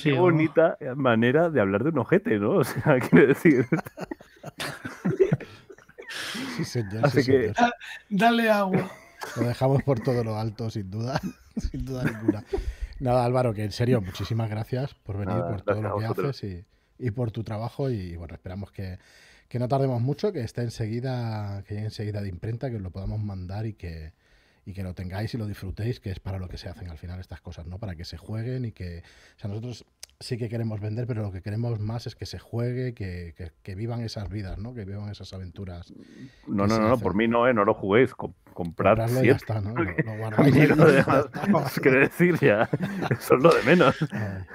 qué, bonita manera de hablar de un ojete, ¿no? O sea, quiero decir. Sí, señor, Dale agua. Lo dejamos por todo lo alto, sin duda. Sin duda ninguna. Nada, Álvaro, que en serio, muchísimas gracias por venir, por todo lo que haces y, por tu trabajo. Y bueno, esperamos que, no tardemos mucho, que esté enseguida, que enseguida de imprenta, que os lo podamos mandar y que, y que lo tengáis y lo disfrutéis, que es para lo que se hacen al final estas cosas, ¿no? Para que se jueguen y que. O sea, nosotros sí que queremos vender, pero lo que queremos más es que se juegue, que, vivan esas vidas, ¿no? Que vivan esas aventuras. No, no, no, por mí no, ¿eh? No lo juguéis, comprar ya está, ¿no? Lo, guardáis. No no Os decir, ya, eso es lo de menos.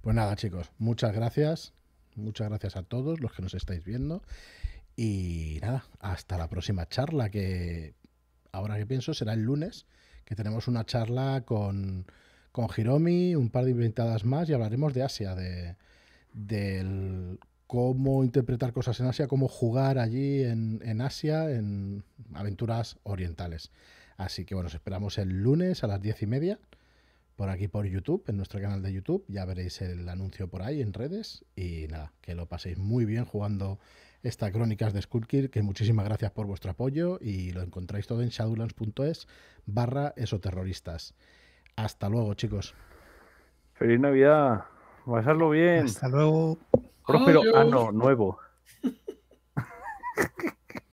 Pues nada, chicos, muchas gracias. Muchas gracias a todos los que nos estáis viendo. Y nada, hasta la próxima charla que ahora que pienso, será el lunes, que tenemos una charla con, con Hiromi, un par de invitadas más y hablaremos de Asia, de del cómo interpretar cosas en Asia, cómo jugar allí en, en Asia, en aventuras orientales. Así que bueno, os esperamos el lunes a las diez y media por aquí por YouTube, en nuestro canal de YouTube. Ya veréis el anuncio por ahí en redes. Y nada, que lo paséis muy bien jugando esta Crónicas de Skullkir, que muchísimas gracias por vuestro apoyo y lo encontráis todo en shadowlands.es barra esoterroristas. Hasta luego, chicos. Feliz Navidad. Pasarlo bien. Hasta luego. Próspero no, nuevo.